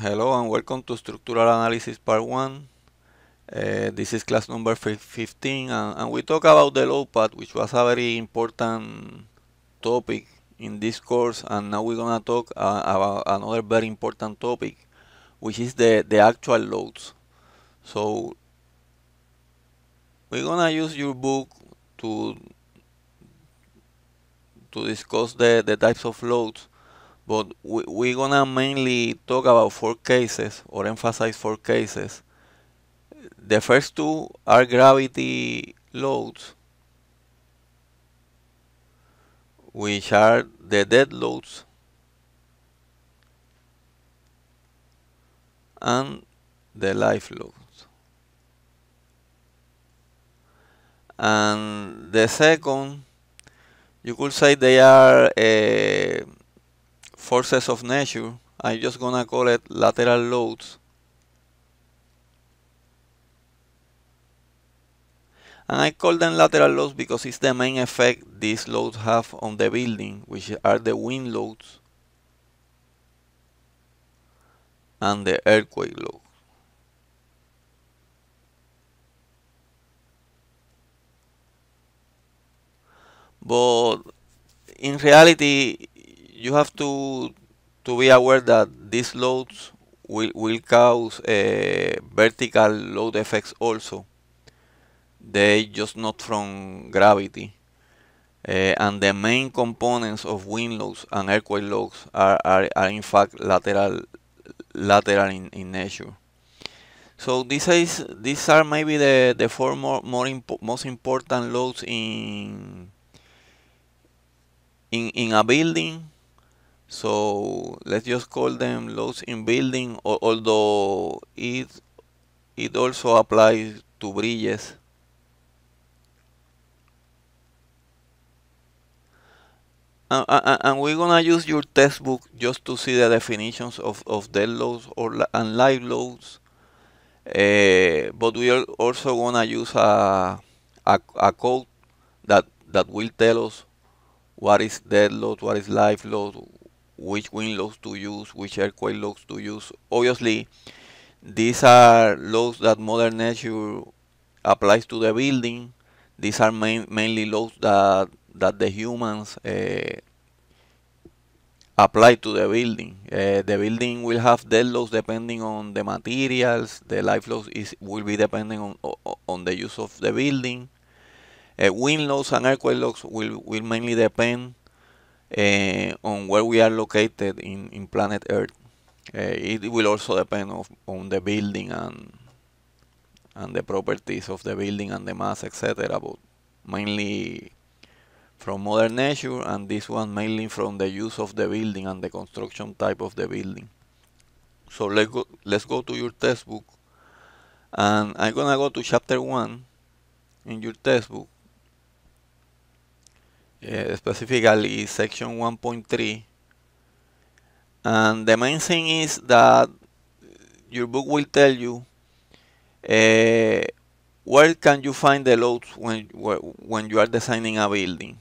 Hello and welcome to Structural Analysis Part 1. Uh, this is class number 15 and, and, we talk about the low path which was a very important topic in this course and now we're gonna talk uh, about another very important topic which is the, the actual loads. So we're gonna use your book to to discuss the, the types of loads but we, we're gonna mainly talk about four cases or emphasize four cases. The first two are gravity loads, which are the dead loads and the life loads. And the second, you could say they are uh, forces of nature I'm just gonna call it lateral loads and I call them lateral loads because it's the main effect these loads have on the building which are the wind loads and the earthquake load but in reality you have to to be aware that these loads will, will cause uh, vertical load effects also. They just not from gravity. Uh, and the main components of wind loads and earthquake loads are, are, are in fact lateral lateral in, in nature. So this is these are maybe the, the four more, more imp most important loads in in in a building so let's just call them loads in building although it it also applies to bridges and, and we're gonna use your textbook just to see the definitions of, of dead loads or and live loads uh, but we are also gonna use a, a, a code that that will tell us what is dead load what is live load which win loads to use, which earthquake loads to use. Obviously, these are loads that modern Nature applies to the building. These are main, mainly loads that, that the humans uh, apply to the building. Uh, the building will have dead loads depending on the materials. The life loss is will be depending on on the use of the building. Uh, wind loads and earthquake loads will, will mainly depend uh, on where we are located in, in planet Earth. Uh, it will also depend of, on the building and and the properties of the building and the mass, etc. But mainly from modern Nature and this one mainly from the use of the building and the construction type of the building. So let's go, let's go to your textbook and I'm gonna go to chapter 1 in your textbook uh, eh, specifically section 1.3 and the main thing is that your book will tell you uh, where can you find the loads when when you are designing a building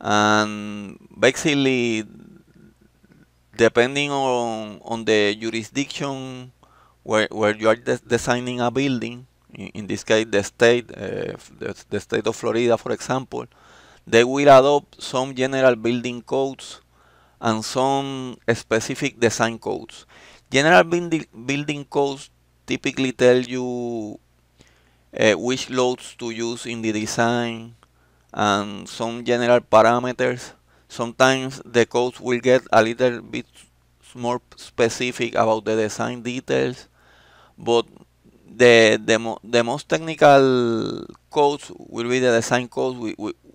and basically depending on on the jurisdiction where, where you are de designing a building in, in, this case the state uh, the, the state of Florida for example they will adopt some general building codes and some specific design codes. General building codes typically tell you uh, which loads to use in the design and some general parameters. Sometimes the codes will get a little bit more specific about the design details, but the, the, mo the most technical codes will be the design codes,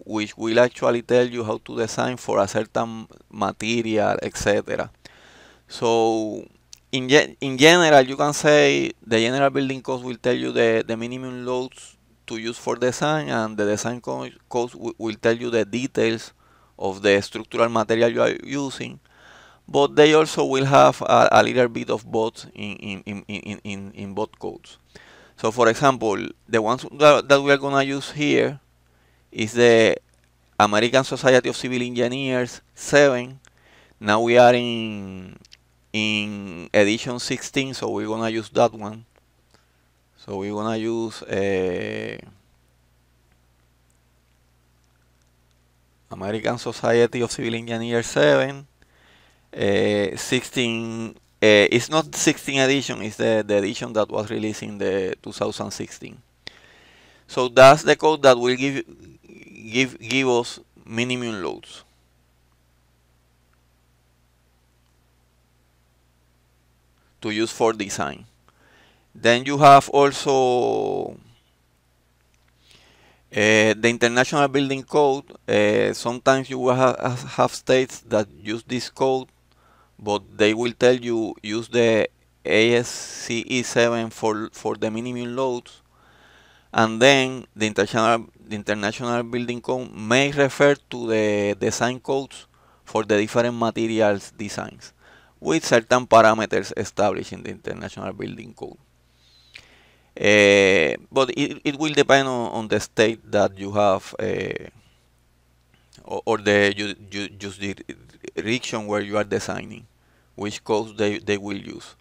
which will actually tell you how to design for a certain material, etc. So in, ge in general, you can say the general building cost will tell you the, the minimum loads to use for design and the design co cost will tell you the details of the structural material you are using but they also will have a, a little bit of both in, in, in, in, in both codes. So for example, the ones that, that we are going to use here is the American Society of Civil Engineers 7. Now we are in in edition 16, so we're gonna use that one. So we're gonna use uh, American Society of Civil Engineers 7. Uh, 16 uh, it's not 16 edition it's the, the edition that was released in the 2016 so that's the code that will give give give us minimum loads. to use for design. Then you have also uh, the international building code. Uh, sometimes you will ha have states that use this code, but they will tell you use the ASCE7 for, for the minimum loads and then the international the international building code may refer to the design codes for the different materials designs with certain parameters established in the international building code. Uh, but it, it will depend on, on the state that you have uh, eh, or, or, the ju ju jurisdiction where you are designing, which codes they, they will use.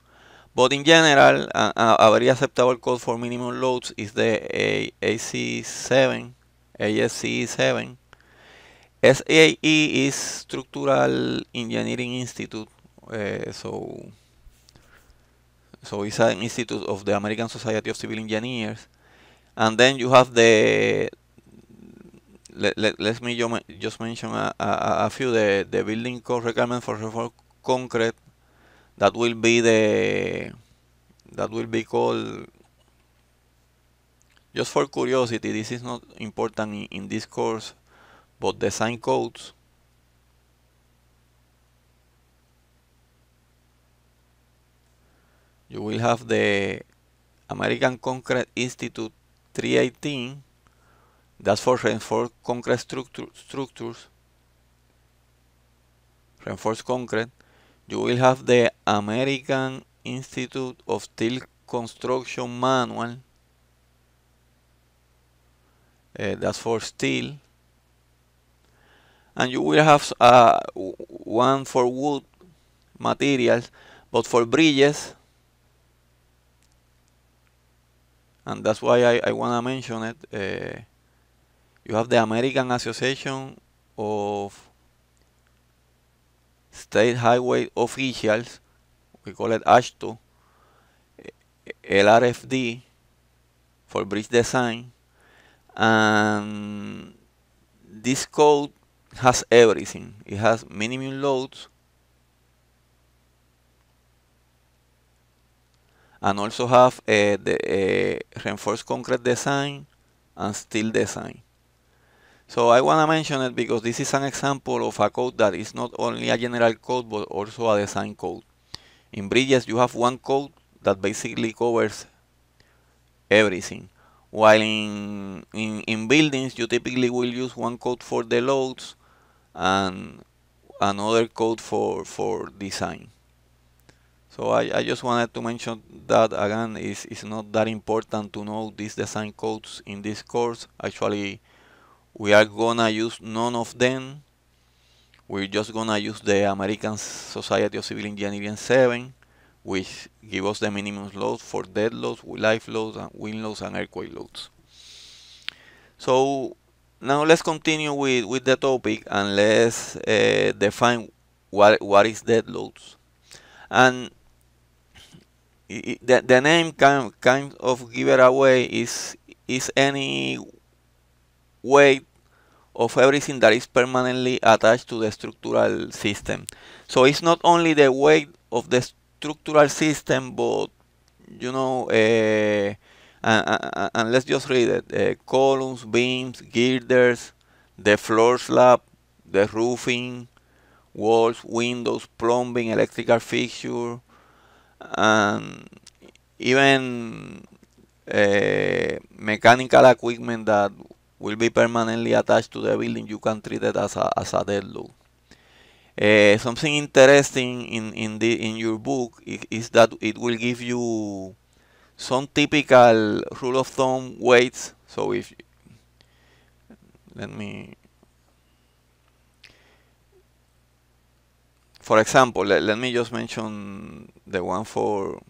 But in general, a, a, habría acceptable code for minimum loads is the AC7, ASC7. SAE is Structural Engineering Institute, eh, so so it's an institute of the American Society of Civil Engineers. And then you have the let, me just mention a, a, few the, the building code requirements for concrete that will be the that will be called just for curiosity this is not important in, in this course but design codes you will have the American Concrete Institute 318 that's for reinforced concrete structure, structures reinforced concrete you will have the American Institute of Steel Construction Manual. Uh, that's for steel. And you will have uh, one for wood materials, but for bridges, and that's why I, I want to mention it, uh, you have the American Association of State Highway Officials, we call it ASHTO, LRFD for bridge design, and this code has everything. It has minimum loads and also have uh, the uh, reinforced concrete design and steel design. So I want to mention it because this is an example of a code that is not only a general code but also a design code. In Bridges you have one code that basically covers everything. While in, in, in buildings you typically will use one code for the loads and another code for, for design. So I, I just wanted to mention that again, it's, it's not that important to know these design codes in this course. Actually, we are gonna use none of them we're just gonna use the American Society of Civil Engineering 7 which give us the minimum loads for dead loads, life loads, and wind loads and earthquake loads. So now let's continue with, with the topic and let's uh, define what, what is dead loads. And the, the name kind, kind of give it away is, is any weight of everything that is permanently attached to the structural system. So it's not only the weight of the structural system, but you know, uh, uh, and let's just read it: uh, columns, beams, girders, the floor slab, the roofing, walls, windows, plumbing, electrical fixture, and even uh, mechanical equipment that will be permanently attached to the building, you can treat it as a, as a dead load. Uh, eh, something interesting in in the in your book is, is, that it will give you some typical rule of thumb weights. So if let me, for example, let, let me just mention the one for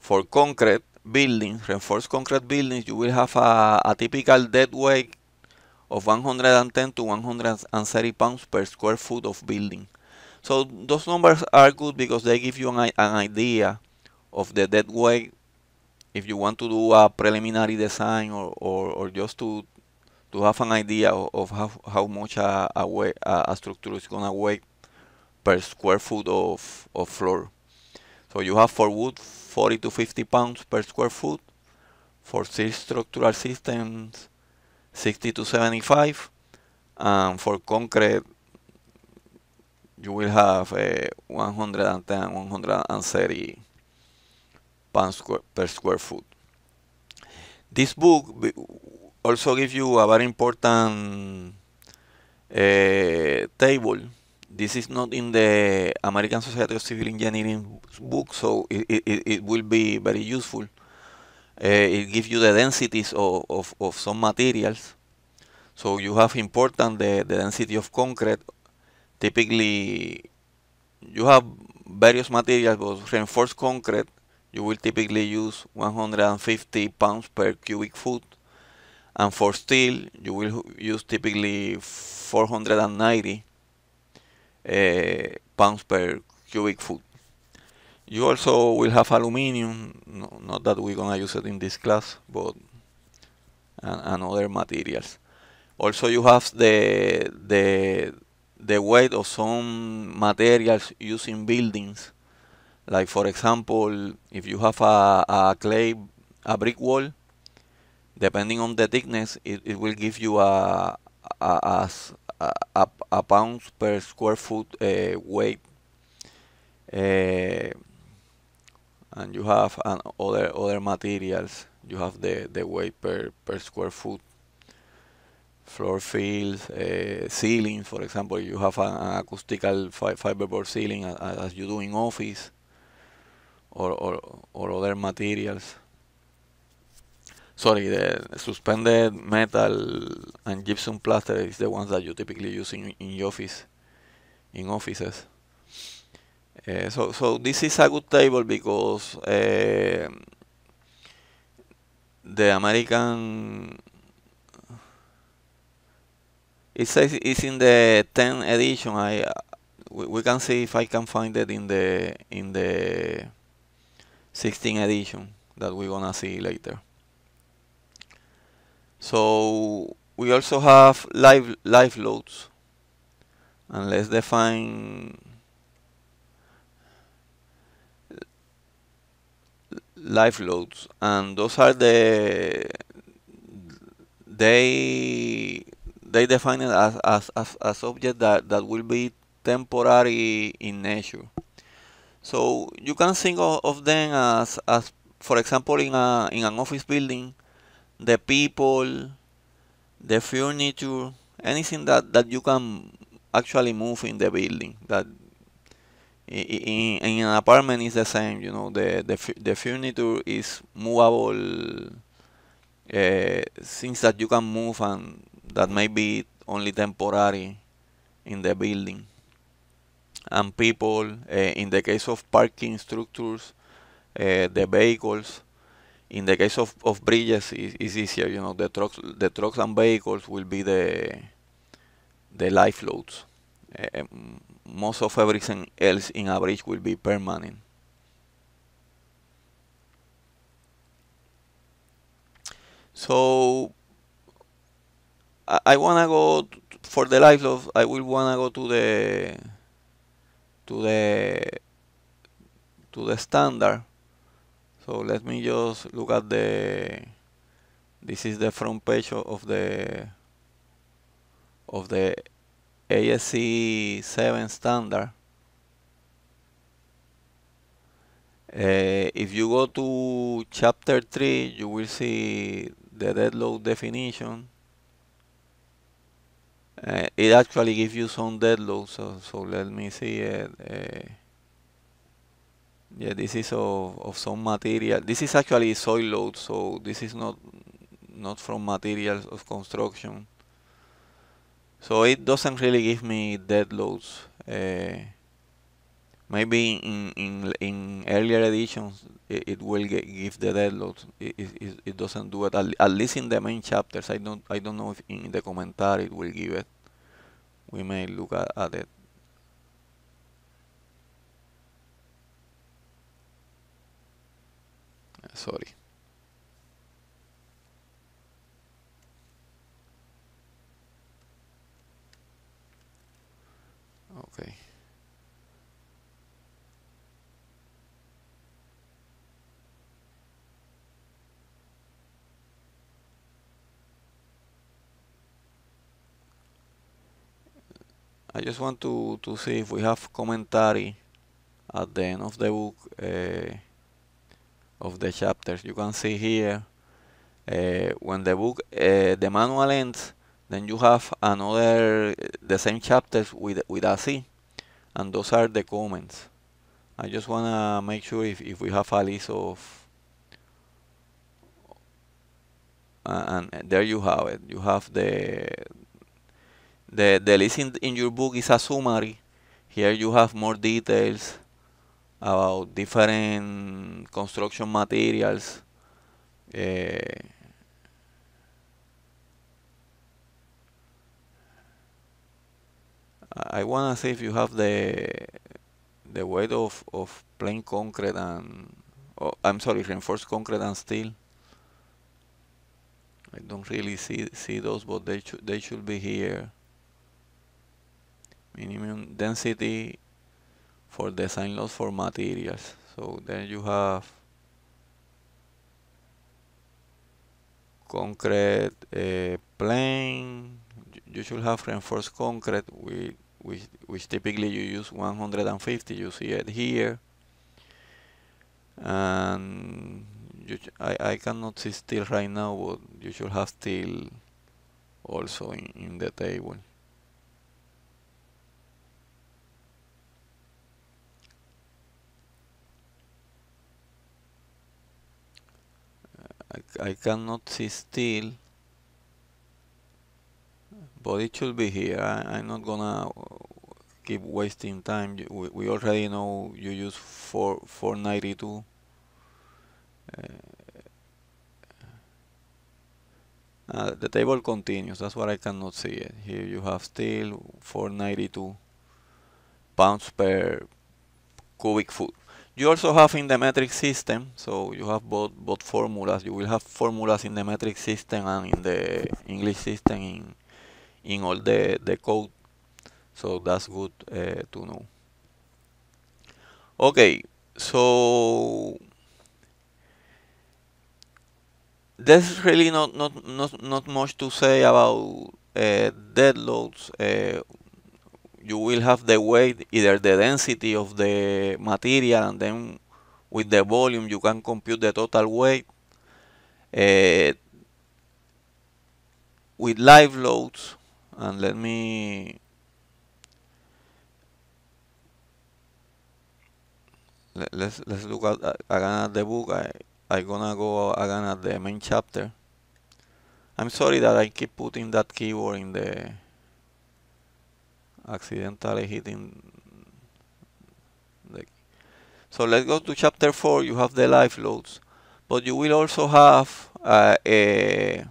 for concrete buildings, reinforced concrete buildings, you will have a, a typical dead weight of 110 to 130 pounds per square foot of building. So those numbers are good because they give you an, an idea of the dead weight if you want to do a preliminary design or, or, or just to to have an idea of, of how, how much a, a, weight, a, a structure is going to weigh per square foot of, of floor. So you have for wood 40 to 50 pounds per square foot, for steel structural systems 60 to 75, and for concrete you will have uh, 110 130 pounds per square foot. This book also gives you a very important uh, table this is not in the American Society of Civil Engineering book, so it, it, it will be very useful. Uh, it gives you the densities of, of, of, some materials. So you have important the, the density of concrete. Typically, you have various materials, but reinforced concrete, you will typically use 150 pounds per cubic foot. And for steel, you will use typically 490 uh, pounds per cubic foot. You also will have aluminum, no, not that we're gonna use it in this class, but and, and, other materials. Also you have the, the, the weight of some materials used in buildings. Like for example, if you have a, a clay, a brick wall, depending on the thickness, it, it will give you a, a, a, a, a pounds per square foot uh, weight uh, and you have an other other materials you have the the weight per per square foot floor fields uh, ceiling for example you have an, an acoustical fi fiberboard ceiling as, as, you do in office or or, or other materials sorry the suspended metal and gypsum plaster is the ones that you typically use in, in your office in offices uh, so so this is a good table because uh, the American it says it's in the 10th edition I we, we can see if I can find it in the in the 16th edition that we're gonna see later so we also have live live loads and let's define live loads and those are the they they define it as as, as, as object that, that will be temporary in nature so you can think of, of them as as for example in a in an office building the people the furniture, anything that, that you can actually move in the building. That in, in an apartment is the same, you know, the, the, the furniture is movable uh, things that you can move and that may be only temporary in the building. And people, uh, in the case of parking structures, uh, the vehicles, in the case of, of bridges is, easier you know the trucks the trucks and vehicles will be the the life loads uh, most of everything else in a bridge will be permanent so I, I wanna go for the life loads I will wanna go to the to the to the standard so let me just look at the this is the front page of the of the ASC 7 standard Uh, if you go to chapter 3, you will see the load definition. Uh, it actually gives you some deadloads, so, so let me see it. Uh, yeah, this is of, of some material. This is actually soil load, so this is not not from materials of construction. So it doesn't really give me dead loads. Uh, maybe in, in in earlier editions it, it will get, give the dead loads. It, it, it doesn't do it at, at, least in the main chapters. I don't I don't know if in the commentary it will give it. We may look at, at it. sorry. Okay. I just want to, to see if we have commentary at the end of the book uh, of the chapters. You can see here uh, when the book, uh, the manual ends, then you have another, uh, the same chapters with, with a C, and those are the comments. I just wanna make sure if, if we have a list of, uh, and, and uh, there you have it. You have the, the, the list in, in your book is a summary. Here you have more details about different construction materials uh, I wanna see if you have the the weight of, of plain concrete and oh, I'm sorry reinforced concrete and steel I don't really see see those but they they should be here minimum density for design loads for materials. So then you have concrete uh, plane. You should have reinforced concrete with which, which typically you use 150. You see it here. And you, I, I cannot see steel right now, but you should have steel also in, in the table. I, cannot see still but it should be here I, am not gonna keep wasting time we, we, already know you use 4 492 uh, uh, the table continues that's what I cannot see it here you have still 492 pounds per cubic foot you also have in the metric system, so you have both both formulas. You will have formulas in the metric system and in the English system in in all the the code. So that's good uh, to know. Okay, so there's really not not not not much to say about uh, loads. Uh, you will have the weight, either the density of the material, and then with the volume you can compute the total weight. Uh, with live loads, and let me let, us let's look at again uh, at the book. I I gonna go again at the main chapter. I'm sorry that I keep putting that keyword in the accidentally hitting the so let's go to chapter 4 you have the life loads but you will also have uh, a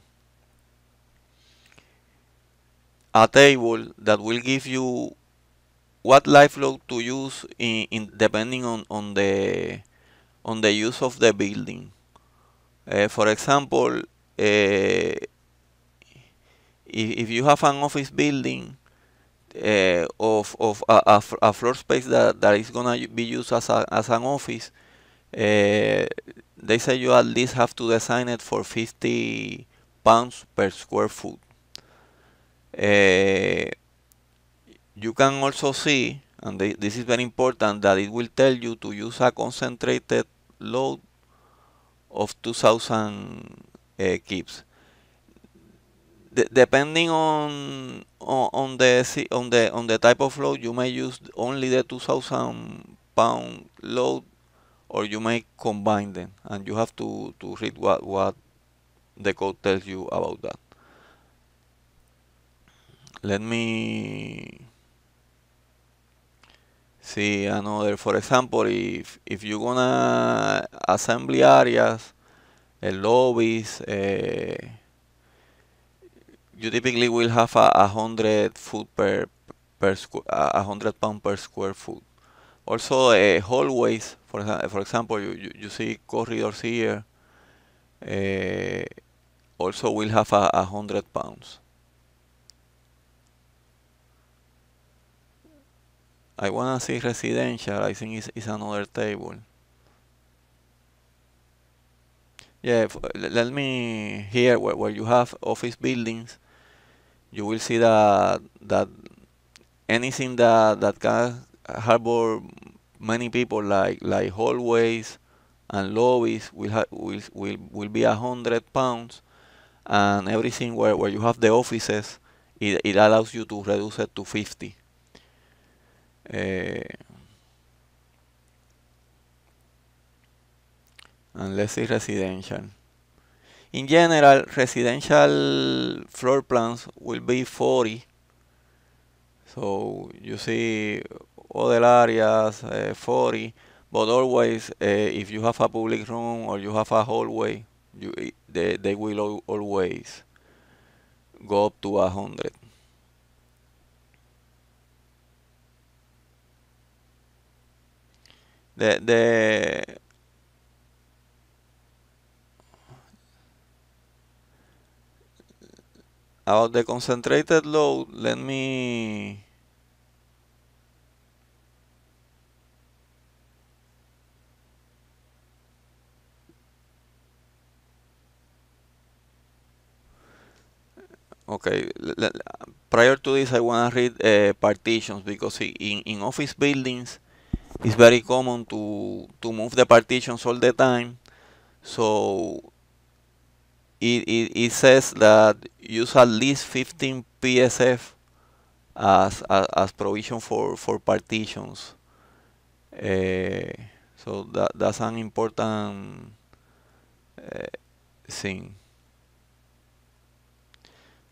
a table that will give you what life load to use in, in depending on, on the on the use of the building uh, for example uh, if, if you have an office building uh, of, of a, a, a, floor space that, that is going to be used as, a, as an office, uh, they say you at least have to design it for 50 pounds per square foot. Uh, you can also see, and th this is very important, that it will tell you to use a concentrated load of 2000 uh, kips depending on, on, on the on the on the type of load, you may use only the 2,000 pound load, or you may combine them, and you have to to read what what the code tells you about that. Let me see another. For example, if if you gonna assembly areas, uh, lobbies. Uh, you typically will have a, a hundred foot per per a hundred pound per square foot. Also, uh, hallways, for for example, you, you, you see corridors here. Uh, also, will have a, a hundred pounds. I wanna see residential. I think it's, it's another table. Yeah, let me here where, where you have office buildings you will see that that anything that that can harbor many people like like hallways and lobbies will ha will, will will be a hundred pounds and everything where, where you have the offices it, it allows you to reduce it to 50 uh, eh, and let's residential in general, residential floor plans will be 40. So you see other areas uh, 40, but always uh, if you have a public room or you have a hallway, you, eh, they, they will always go up to 100. The, the About the concentrated load, let me Okay, prior to this I want to read uh, partitions because in, in office buildings it's very common to, to move the partitions all the time. So it, it, it says that use at least 15 PSF as, as, as provision for, for partitions. Uh, so that, that's an important uh, thing.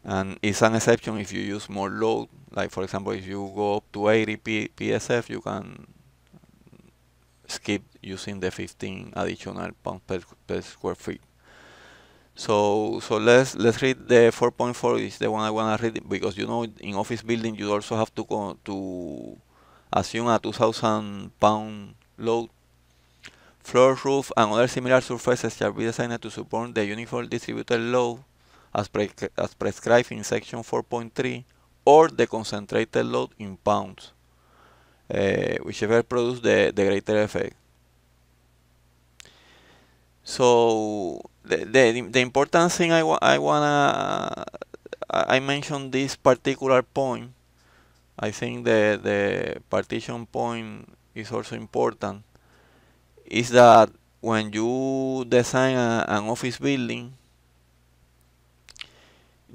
And it's an exception if you use more load. Like for example, if you go up to 80 P PSF, you can skip using the 15 additional pounds per, per square feet. So so let's let's read the 4.4 is the one I wanna read because you know in office building you also have to go to assume a 2,000 pound load. Floor roof and other similar surfaces shall be designed to support the uniform distributed load as, pre as prescribed in section 4.3 or the concentrated load in pounds, uh, whichever produces the, the greater effect. So the, the, the important thing I, wa I wanna I mentioned this particular point I think the the partition point is also important is that when you design a, an office building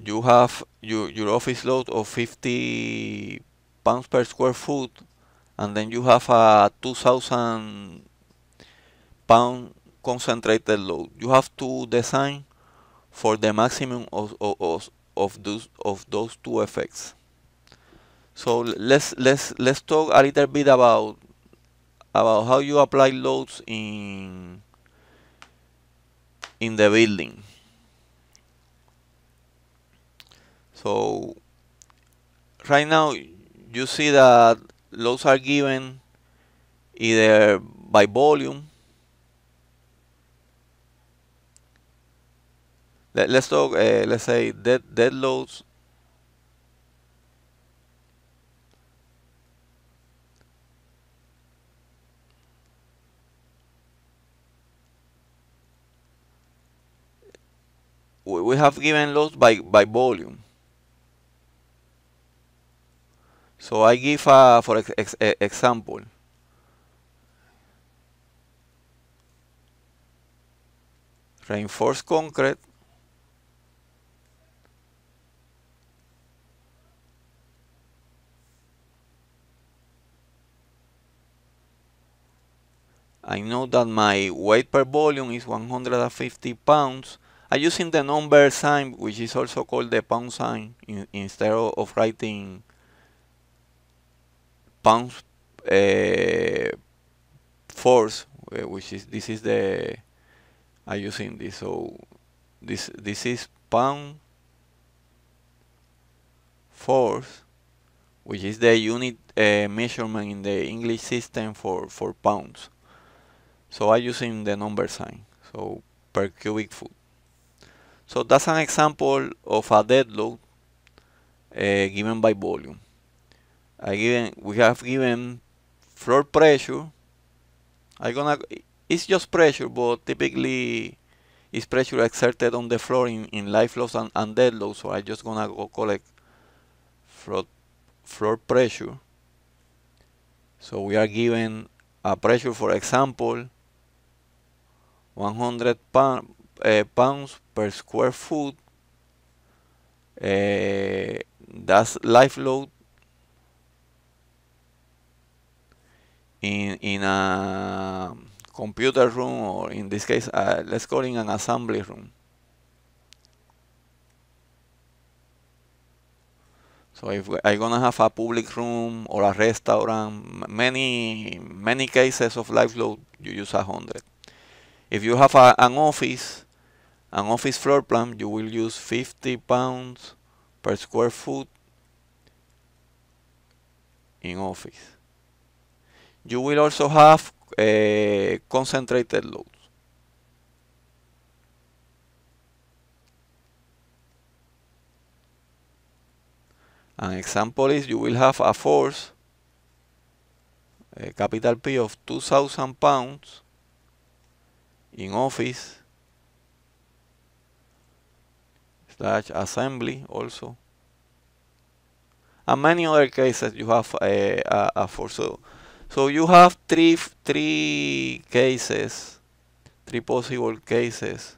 you have your, your office load of 50 pounds per square foot and then you have a 2000 pound concentrated load. You have to design for the maximum of, of, of, those, of those two effects. So let's let's let's talk a little bit about about how you apply loads in in the building. So right now you see that loads are given either by volume Let, us talk. Uh, let's say dead dead loads. We, we have given loads by by volume. So I give uh, for ex ex example. reinforced concrete I know that my weight per volume is 150 pounds. I'm using the number sign, which is also called the pound sign, in, instead of, of, writing pounds uh, force, eh, which is this is the I'm using this. So this this is pound force, which is the unit uh, measurement in the English system for for pounds. So I'm using the number sign, so per cubic foot. So that's an example of a dead load uh, given by volume. I given we have given floor pressure. I'm gonna it's just pressure, but typically it's pressure exerted on the floor in, in live flows and, and dead loads. So I'm just gonna go collect floor floor pressure. So we are given a pressure, for example, 100 pound, eh, pounds per square foot. Eh, that's life load in in a computer room or in this case uh, let's call it an assembly room so if I'm gonna have a public room or a restaurant many many cases of live load you use a hundred if you have a, an office, an office floor plan, you will use 50 pounds per square foot in office. You will also have uh, concentrated loads. An example is you will have a force, a eh, capital P of 2000 pounds in office slash assembly also and many other cases you have a, a, a for so so you have three three cases three possible cases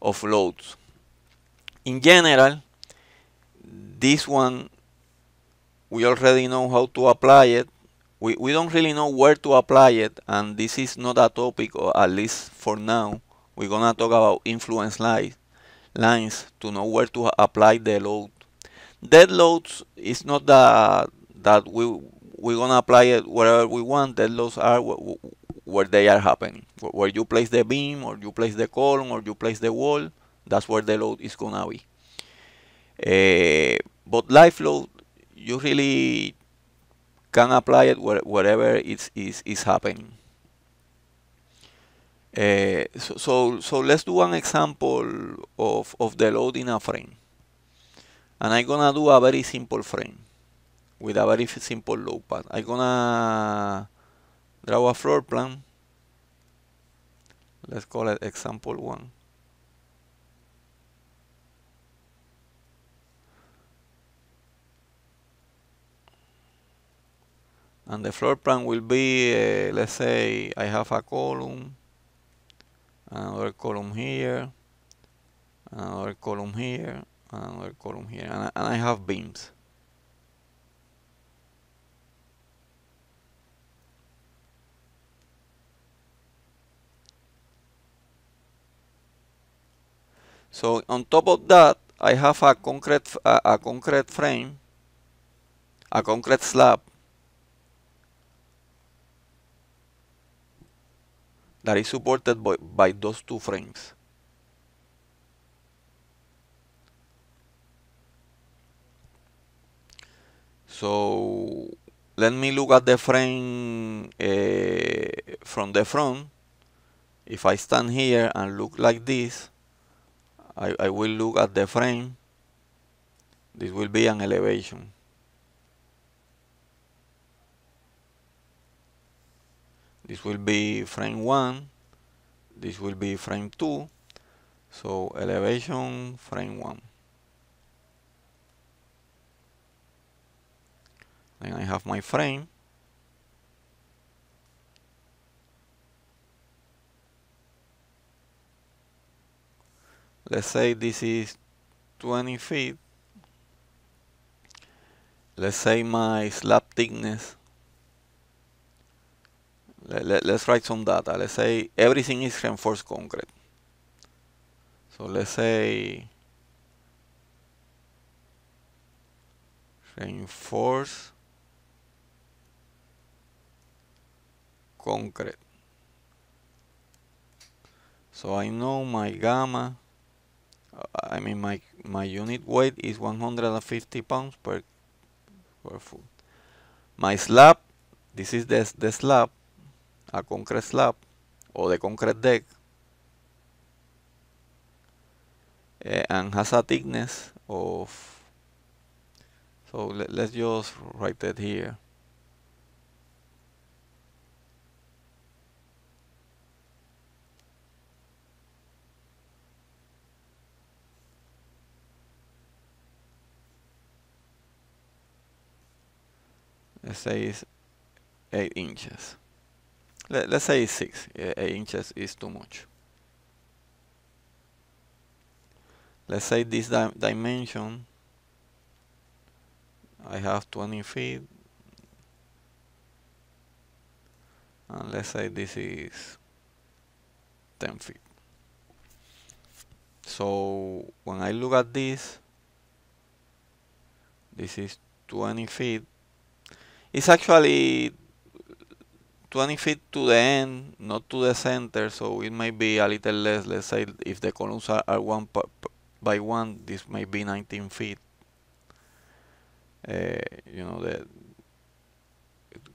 of loads in general this one we already know how to apply it we, we don't really know where to apply it and this is not a topic or at least for now we're gonna talk about influence lines lines to know where to apply the load dead loads is not that that we we're gonna apply it wherever we want dead loads are wh wh where they are happening wh where you place the beam or you place the column or you place the wall that's where the load is gonna be uh, but live load you really can apply it wherever it's, is, is happening. Uh, so, so, so, let's do an example of, of the load in a frame. And I'm gonna do a very simple frame with a very simple load path. I'm gonna draw a floor plan. Let's call it example one. and the floor plan will be uh, let's say I have a column another column here another column here another column here and I, and I have beams so on top of that I have a concrete a, a concrete frame a concrete slab that is supported by, by those two frames. So let me look at the frame uh, eh, from the front. If I stand here and look like this, I, I will look at the frame. This will be an elevation. This will be frame 1, this will be frame 2, so elevation frame 1. Then I have my frame. Let's say this is 20 feet. Let's say my slab thickness let, us write some data. Let's say everything is reinforced concrete. So let's say reinforced concrete. So I know my gamma, uh, I mean my, my unit weight is 150 pounds per, per foot. My slab, this is the, the slab, a Concrete Slab o de Concrete Deck eh, and has a thickness of so let, let's just write that here It says 8 inches. Let, us say 6, uh, 8 inches is too much. Let's say this di dimension, I have 20 feet. And let's say this is 10 feet. So when I look at this, this is 20 feet. It's actually 20 feet to the end, not to the center, so it may be a little less. Let's say if the columns are, are one by one, this may be 19 feet. Uh, you know, the,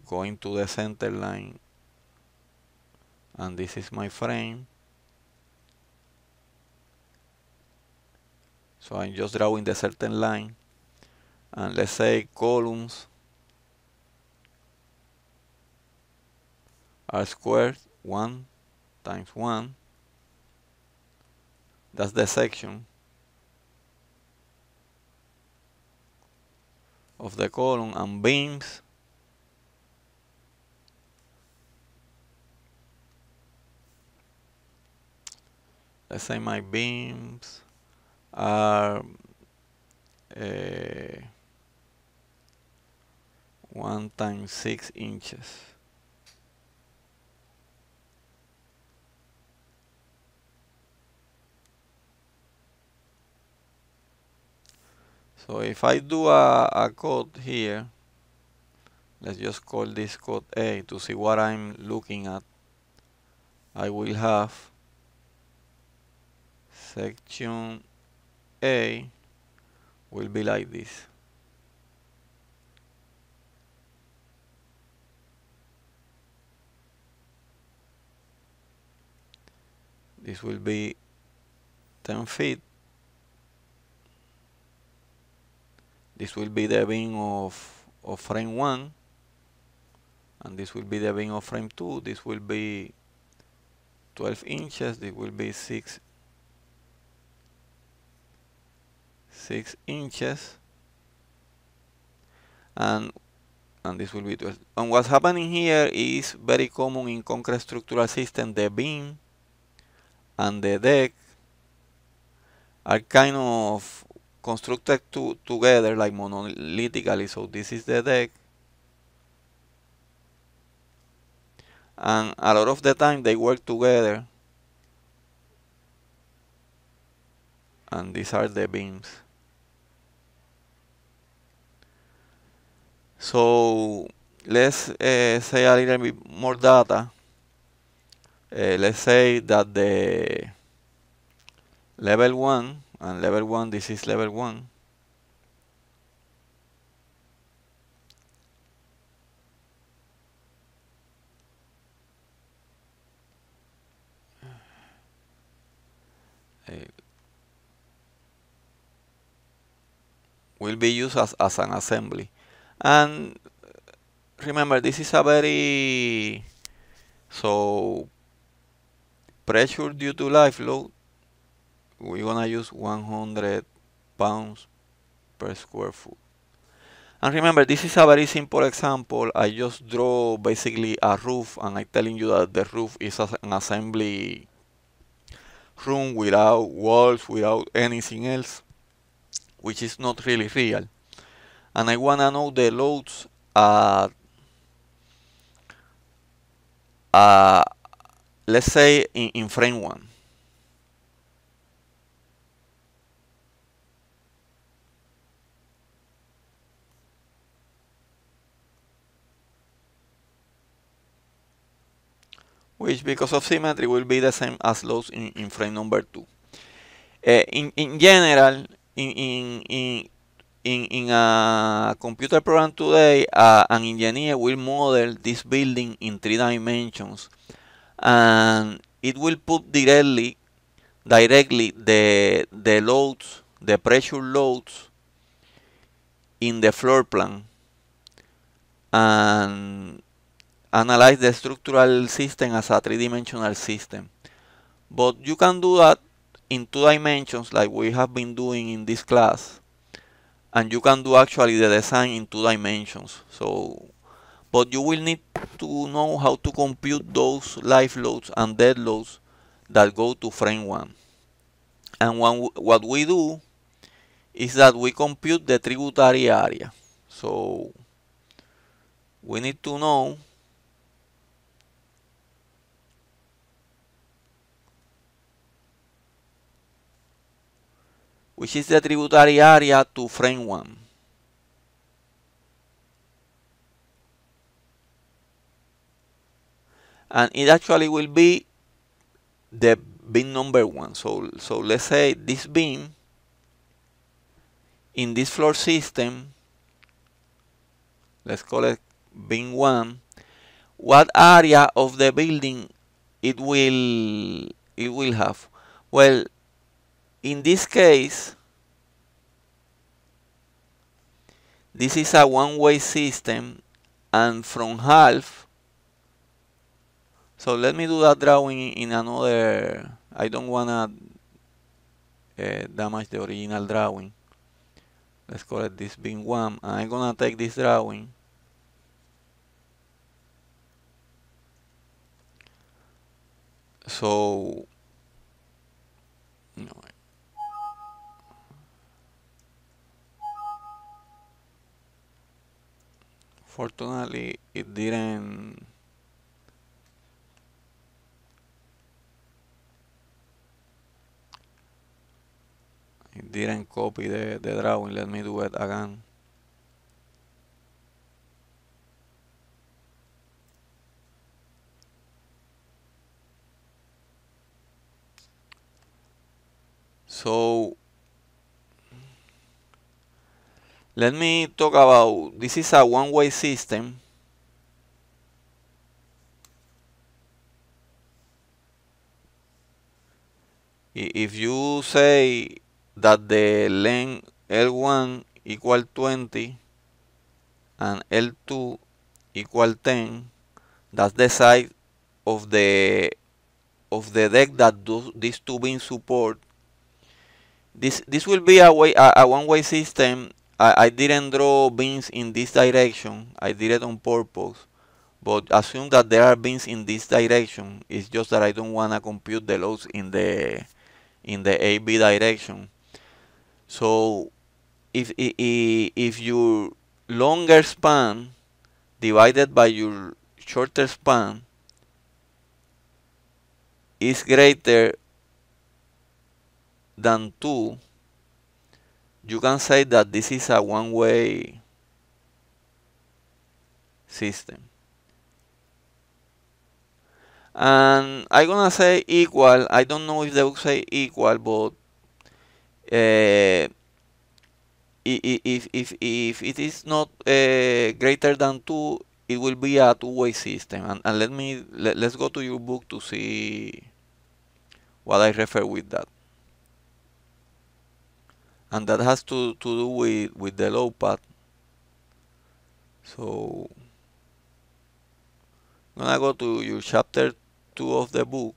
going to the center line. And this is my frame. So I'm just drawing the certain line. And let's say columns r squared 1 times 1 that's the section of the column and beams let's say my beams are uh, 1 times 6 inches So if I do a, a code here, let's just call this code A to see what I'm looking at. I will have section A will be like this. This will be 10 feet This will be the bin of, of frame 1 and this will be the bin of frame 2. This will be 12 inches. This will be 6 6 inches and and this will be 12. And what's happening here is very common in concrete structural system. The beam and the deck are kind of constructed to, together like monolithically. So this is the deck. And a lot of the time they work together. And these are the beams. So let's uh, say a little bit more data. Uh, let's say that the level 1 and level 1 this is level 1 eh, will be used as, as an assembly and eh, remember this is a very so pressure due to life load we're gonna use 100 pounds per square foot and remember this is a very simple example I just draw basically a roof and I'm telling you that the roof is an assembly room without walls without anything else which is not really real and I wanna know the loads at uh, let's say in, in frame one which because of symmetry will be the same as those in, in frame number 2. Uh, in, in general, in, in, in, in, a computer program today, uh, an engineer will model this building in three dimensions and it will put directly directly the, the loads, the pressure loads in the floor plan and analyze the structural system as a three-dimensional system. But you can do that in two dimensions like we have been doing in this class. And you can do actually the design in two dimensions. So, But you will need to know how to compute those live loads and dead loads that go to frame 1. And when, what we do is that we compute the tributary area. So we need to know which is the tributary area to frame 1. And it actually will be the beam number 1. So, so let's say this beam in this floor system, let's call it beam 1, what area of the building it will it will have? Well, in this case, this is a one-way system and from half so let me do that drawing in another I don't wanna uh, damage the original drawing let's call it this being one and I'm gonna take this drawing so Fortunately, it didn't didn't copy the, the drawing. Let me do it again. So Let me talk about, this is a one-way system. If you say that the length L1 equal 20 and L2 equal 10, that's the size of the of the deck that these two beams support. This this will be a way a, a one-way system I, I didn't draw beams in this direction. I did it on purpose. But assume that there are beams in this direction. It's just that I don't want to compute the loads in the in the AB direction. So if, if, if your longer span divided by your shorter span is greater than 2 you can say that this is a one-way system. And I'm gonna say equal, I don't know if they would say equal, but uh, if, if, if it is not uh, greater than 2, it will be a two-way system. And, and, let me, let, let's go to your book to see what I refer with that and that has to, to do with, with the low path so I'm gonna go to your chapter 2 of the book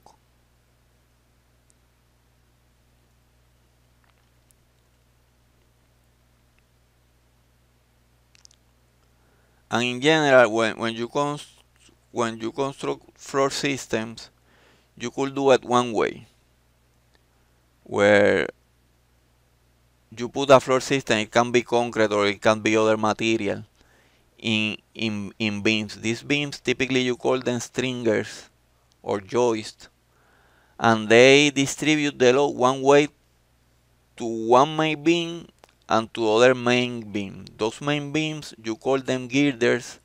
and in general when, when you when you construct floor systems you could do it one way where you put a floor system, it can be concrete or it can be other material in, in, in beams. These beams, typically you call them stringers or joists. And they distribute the load one way to one main beam and to other main beam. Those main beams, you call them girders.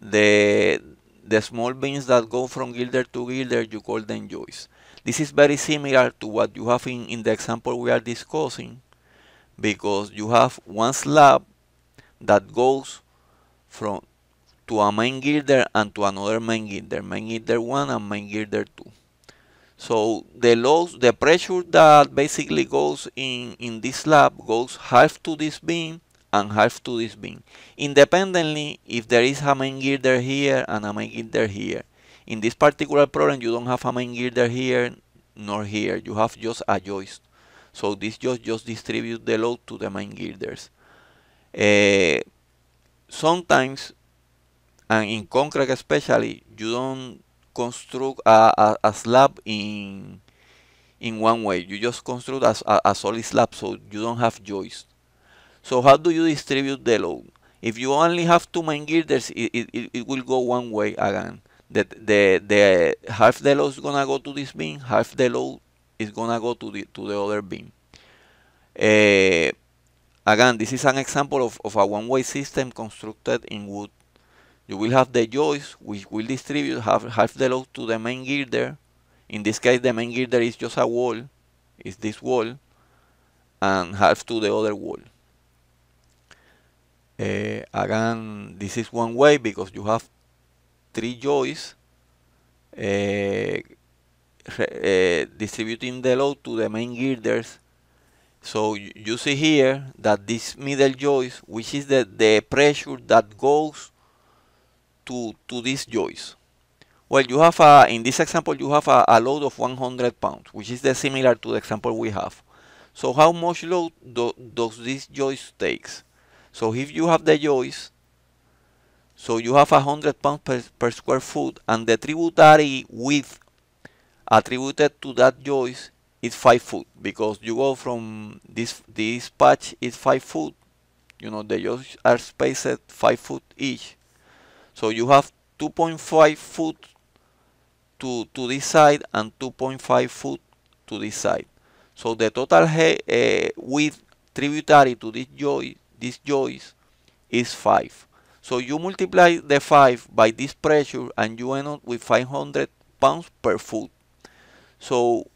The, the small beams that go from girder to girder, you call them joists. This is very similar to what you have in, in the example we are discussing because you have one slab that goes from to a main girder and to another main girder, main girder 1 and main girder 2. So the loads, the pressure that basically goes in, in this slab goes half to this beam and half to this beam. Independently, if there is a main girder here and a main girder here. In this particular problem, you don't have a main girder here nor here. You have just a joist. So this just, just distributes the load to the main girders. Uh, eh, sometimes, and in Concrete especially, you don't construct a, a, a, slab in in one way. You just construct a, a, a solid slab so you don't have joists. So how do you distribute the load? If you only have two main girders, it, it, it will go one way again. That the, the half the load is gonna go to this beam, half the load is gonna go to the, to the other beam. Uh, again, this is an example of, of a one-way system constructed in wood. You will have the joist, which will distribute half, half the load to the main girder. In this case, the main girder is just a wall, is this wall, and half to the other wall. Uh, again, this is one way because you have three joists. Uh, uh, distributing the load to the main girders. So you see here that this middle joist, which is the, the pressure that goes to, to this joist. Well, you have a, in this example, you have a, a load of 100 pounds, which is the similar to the example we have. So how much load do, does this joist takes? So if you have the joist, so you have 100 pounds per, per square foot, and the tributary width attributed to that joist is 5 foot because you go from this this patch is 5 foot you know the joists are spaced 5 foot each so you have 2.5 foot to, to this side and 2.5 foot to this side so the total uh, width tributary to this joist this joist is 5 so you multiply the 5 by this pressure and you end up with 500 pounds per foot so,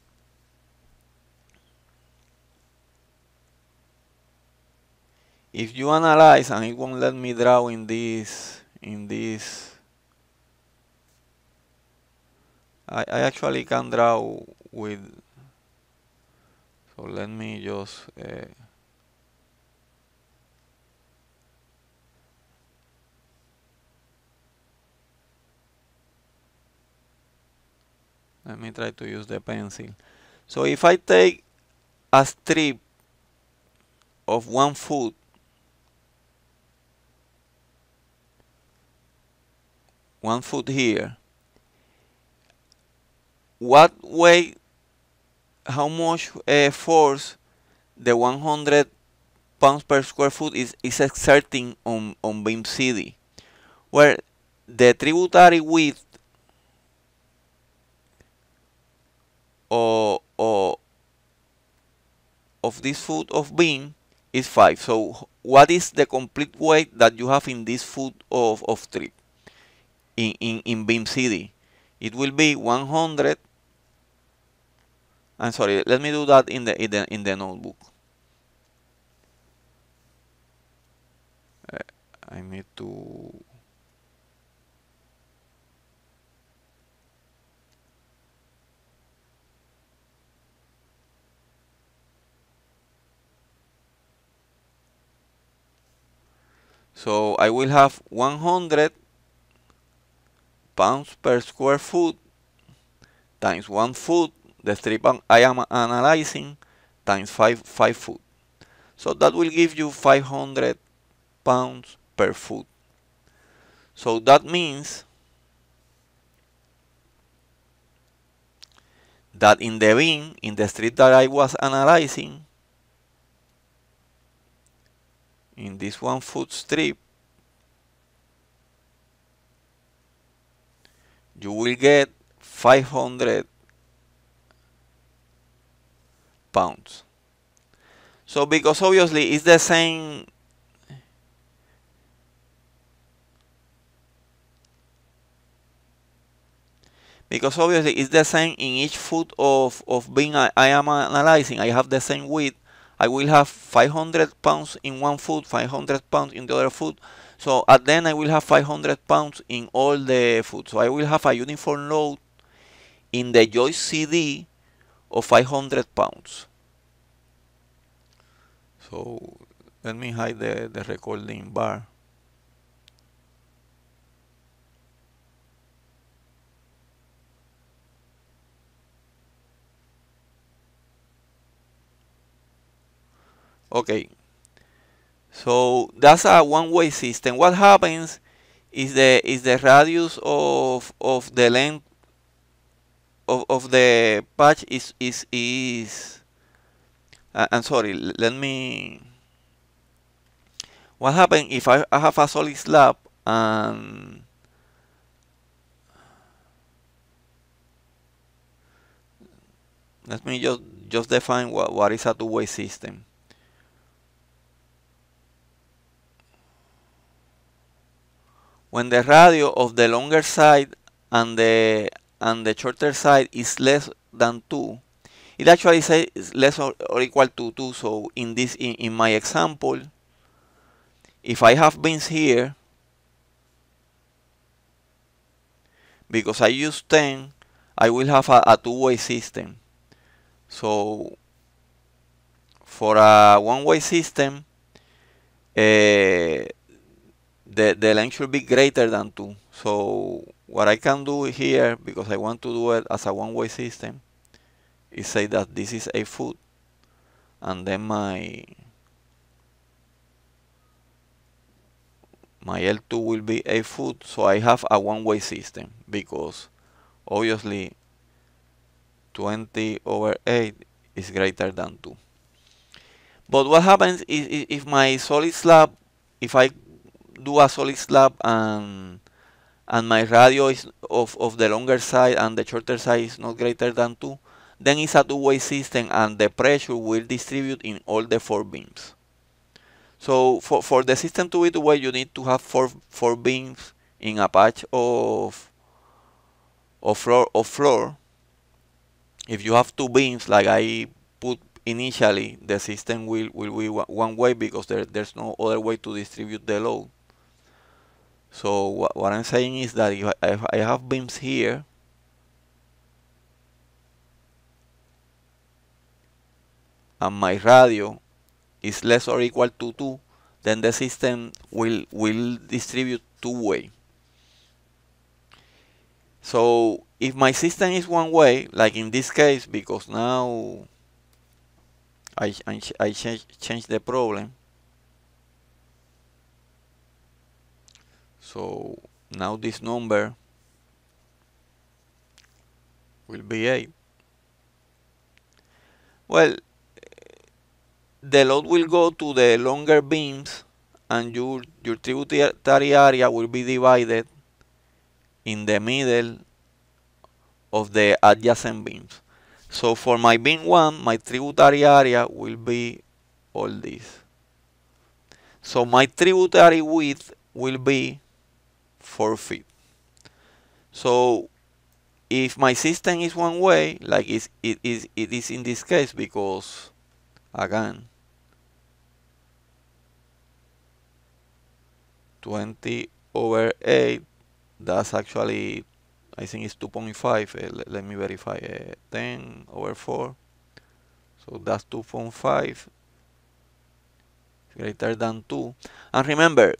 if you analyze and it won't let me draw in this in this I, I actually can draw with so let me just uh, let me try to use the pencil so if I take a strip of one foot one foot here what way? how much uh, force the 100 pounds per square foot is, is exerting on, on beam CD where the tributary width or, or of this food of bean is 5. So what is the complete weight that you have in this food of, of trip in, in, in Beam City? It will be 100. I'm sorry, let me do that in the, in the, in the notebook. Uh, I need to So I will have 100 pounds per square foot times 1 foot, the strip I am analyzing, times 5, 5 foot. So that will give you 500 pounds per foot. So that means that in the bin, in the street that I was analyzing, in this one foot strip you will get 500 pounds so because obviously it's the same because obviously it's the same in each foot of, of being I, I am analyzing I have the same width I will have 500 pounds in one foot, 500 pounds in the other foot. So at then I will have 500 pounds in all the foot. So I will have a uniform load in the joist CD of 500 pounds. So let me hide the, the recording bar. okay so that's a one-way system what happens is the is the radius of of the length of, of the patch is is is uh, I'm sorry let me what happens if I, I have a solid slab and let me just just define what, what is a two-way system when the radio of the longer side and the and the shorter side is less than 2 it actually says less or, or equal to 2 so in this in, in my example if I have bins here because I use 10 I will have a, a two-way system so for a one-way system uh, the, the length should be greater than 2. So what I can do here, because I want to do it as a one-way system, is say that this is a foot, and then my my L2 will be a foot, so I have a one-way system, because obviously 20 over 8 is greater than 2. But what happens is if my solid slab, if I do a solid slab and and my radio is of, of the longer side and the shorter side is not greater than 2, then it's a two-way system and the pressure will distribute in all the four beams. So for, for the system to be two-way, you need to have four, four beams in a patch of, of, floor, of floor. If you have two beams, like I put initially, the system will, will be one way because there, there's no other way to distribute the load. So what, what I'm saying is that if I, if I have beams here, and my radio is less or equal to 2, then the system will, will distribute two-way. So if my system is one way, like in this case, because now I, I, I change, change the problem, So now this number will be 8. Well, the load will go to the longer beams and your, your tributary area will be divided in the middle of the adjacent beams. So for my beam 1, my tributary area will be all this. So my tributary width will be 4 feet. So if my system is one way, like it is it is in this case because again 20 over 8 that's actually I think it's 2.5 uh, eh, let, let, me verify uh, 10 over 4 so that's 2.5 greater than 2 and remember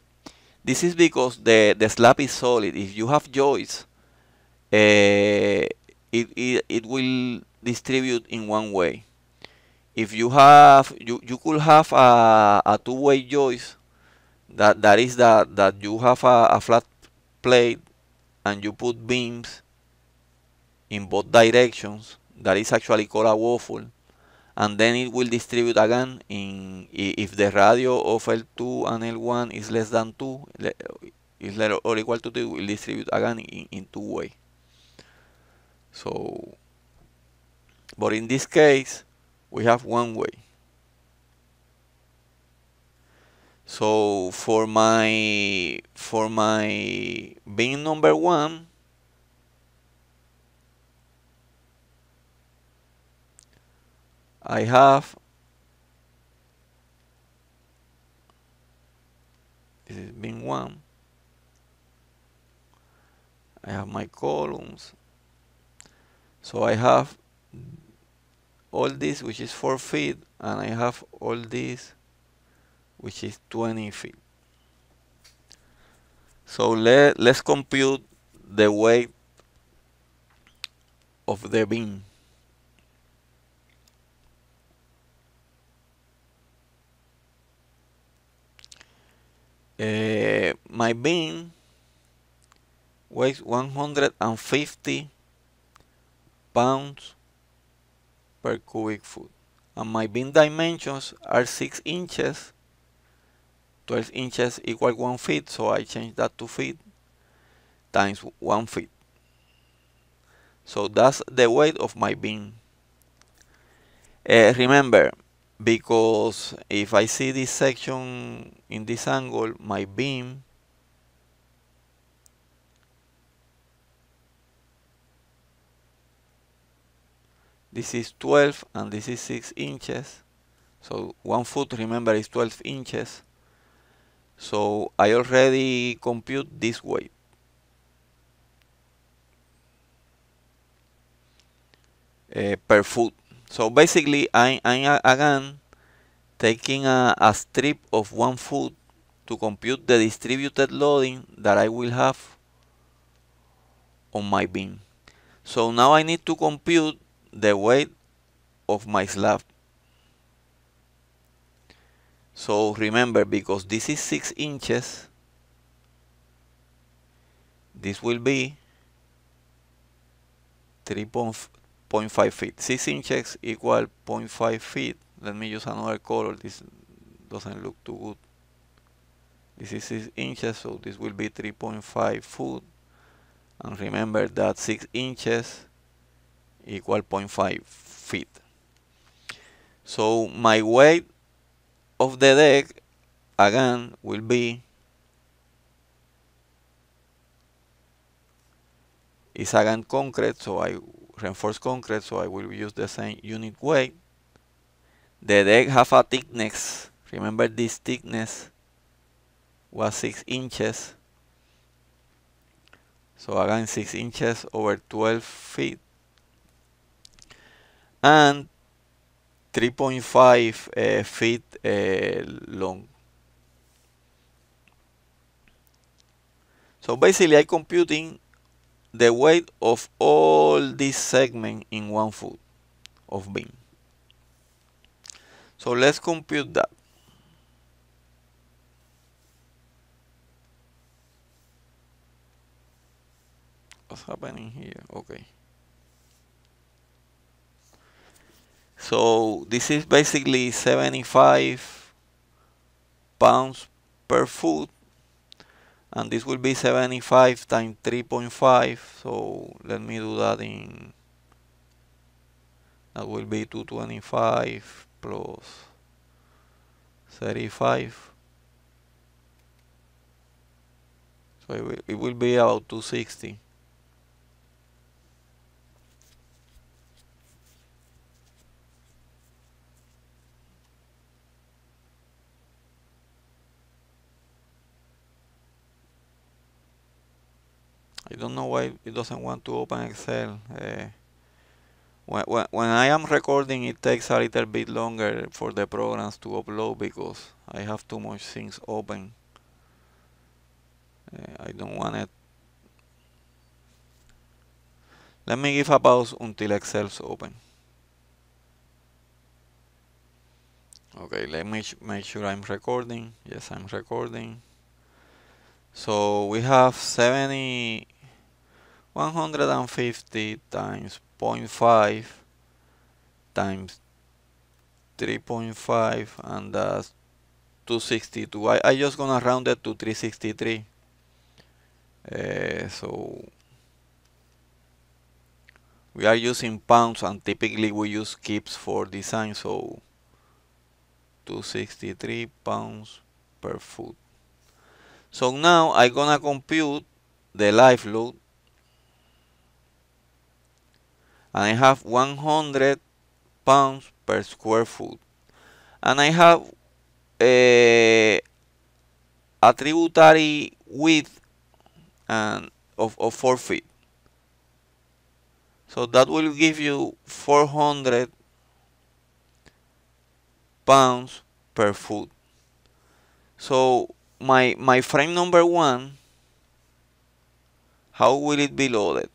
this is because the, the slab is solid. If you have joists, uh, it, it, it will distribute in one way. If you have, you, you could have a, a two-way joist, that, that is that, that you have a, a flat plate and you put beams in both directions, that is actually called a waffle and then it will distribute again in if the radio of L2 and L1 is less than 2 is less or equal to 2 will distribute again in, in two way so but in this case we have one way so for my for my being number one I have this is bin one I have my columns so I have all this which is 4 feet and I have all this which is 20 feet so let, let's compute the weight of the beam Uh, my bean weighs 150 pounds per cubic foot. And my bean dimensions are 6 inches. 12 inches equal 1 feet, so I change that to feet times 1 feet. So that's the weight of my bean. Uh, remember, because if I see this section in this angle, my beam this is 12 and this is 6 inches so one foot remember is 12 inches so I already compute this way. uh, per foot so basically, I, am again taking a, a strip of one foot to compute the distributed loading that I will have on my beam. So now I need to compute the weight of my slab. So remember, because this is 6 inches, this will be 3.5 0.5 feet. 6 inches equal 0.5 feet. Let me use another color. This doesn't look too good. This is 6 inches, so this will be 3.5 foot. And remember that 6 inches equal 0.5 feet. So my weight of the deck again will be is again concrete so I reinforced concrete, so I will use the same unit weight. The deck have a thickness. Remember this thickness was 6 inches. So again 6 inches over 12 feet. And 3.5 uh, feet uh, long. So basically I'm computing the weight of all this segment in one foot of beam. So let's compute that. What's happening here? Okay. So this is basically 75 pounds per foot and this will be 75 times 3.5 so let me do that in that will be 225 plus 35 so it will, it will be about 260 I don't know why it doesn't want to open Excel. Uh, when, when, when I am recording, it takes a little bit longer for the programs to upload because I have too much things open. Uh, I don't want it. Let me give a pause until Excel's open. Okay, let me make sure I'm recording. Yes, I'm recording. So we have 70 150 times 0.5 times 3.5 and that's 262 I, I just gonna round it to 363 uh, eh, so we are using pounds and typically we use kips for design so 263 pounds per foot so now i gonna compute the live load and I have 100 pounds per square foot and I have a, eh, a tributary width and of, of 4 feet so that will give you 400 pounds per foot so my my frame number one how will it be loaded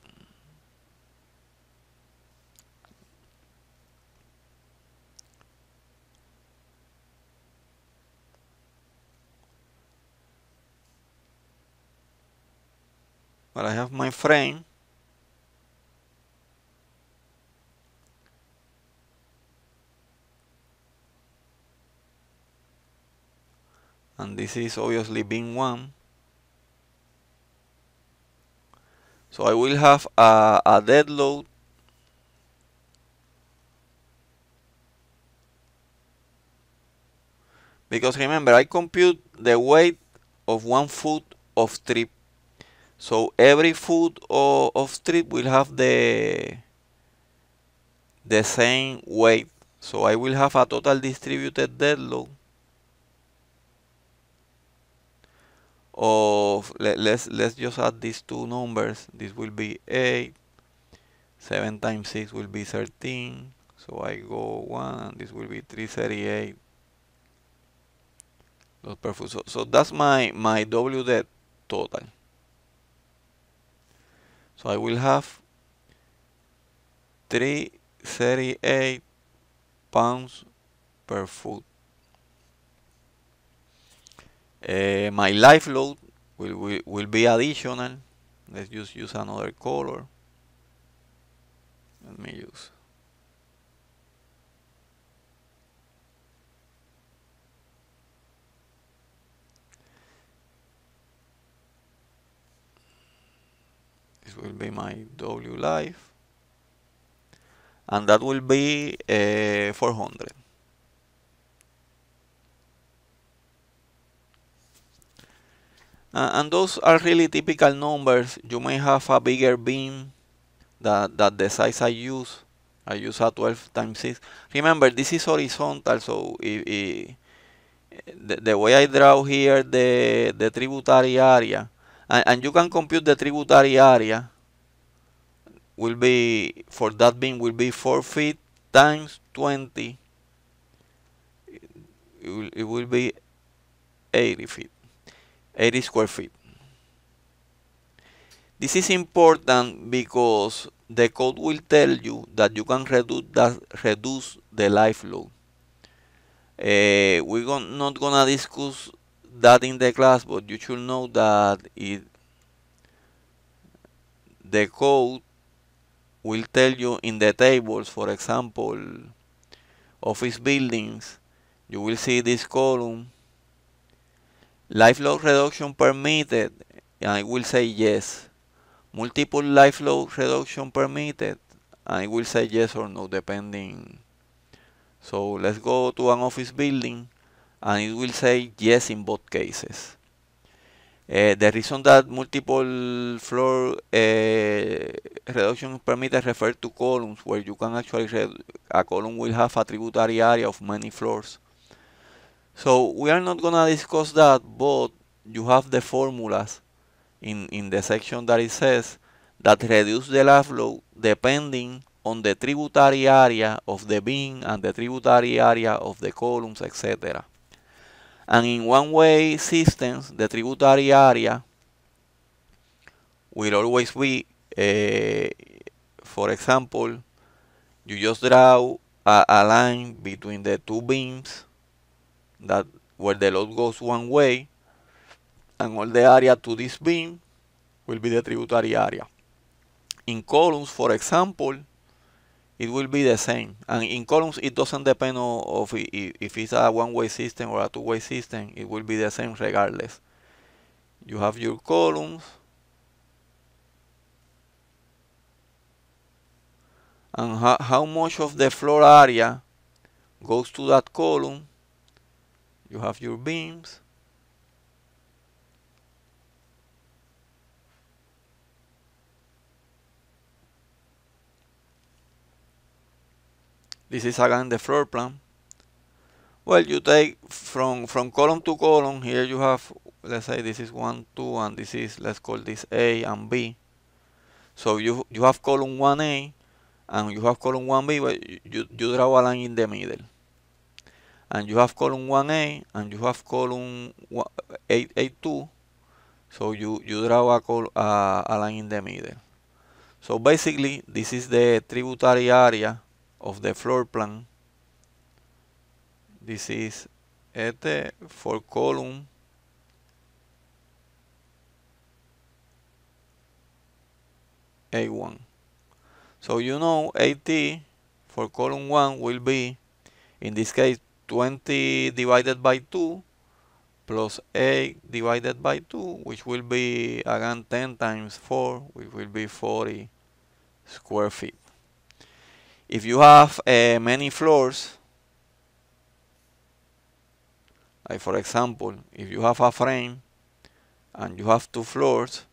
Well, I have my frame. And this is obviously bin 1. So I will have a, a dead load because remember I compute the weight of one foot of trip so every foot of strip will have the the same weight. So I will have a total distributed deadload of let, us let's, let's just add these two numbers. This will be 8. 7 times 6 will be 13. So I go 1 and this will be 338. So, so that's my, my W dead total. So I will have 338 pounds per foot. Uh, my life load will, will, will be additional. Let's just use another color. Let me use this will be my W life and that will be uh, 400 uh, and those are really typical numbers you may have a bigger beam that, that the size I use I use a 12 times 6 remember this is horizontal so it, it, the, the way I draw here the, the tributary area and, you can compute the tributary area will be for that beam will be 4 feet times 20 it will, it will be 80 feet 80 square feet this is important because the code will tell you that you can reduce that reduce the life load uh, we're not gonna discuss that in the class, but you should know that it, the code will tell you in the tables, for example, office buildings, you will see this column, life load reduction permitted, I will say yes. Multiple life load reduction permitted, I will say yes or no, depending. So let's go to an office building and it will say yes in both cases. Uh, the reason that multiple floor uh, reduction parameters refer to columns where you can actually, a column will have a tributary area of many floors. So we are not gonna discuss that, but you have the formulas in, in the section that it says that reduce the lap flow depending on the tributary area of the bin and the tributary area of the columns, etc. And in one-way systems, the tributary area will always be, uh, for example, you just draw a, a line between the two beams that where the load goes one way and all the area to this beam will be the tributary area. In columns, for example, it will be the same. And in columns, it doesn't depend of if it's a one-way system or a two-way system, it will be the same regardless. You have your columns. And how, how much of the floor area goes to that column. You have your beams. This is again the floor plan. Well, you take from, from column to column, here you have, let's say this is 1, 2, and this is, let's call this A and B. So you, you have column 1A, and you have column 1B, but you, you draw a line in the middle. And you have column 1A, and you have column eight eight two. A2, so you, you draw a, a line in the middle. So basically, this is the tributary area of the floor plan. This is at for column A1. So you know AT for column 1 will be, in this case, 20 divided by 2 plus 8 divided by 2, which will be, again, 10 times 4, which will be 40 square feet if you have uh, many floors like for example if you have a frame and you have two floors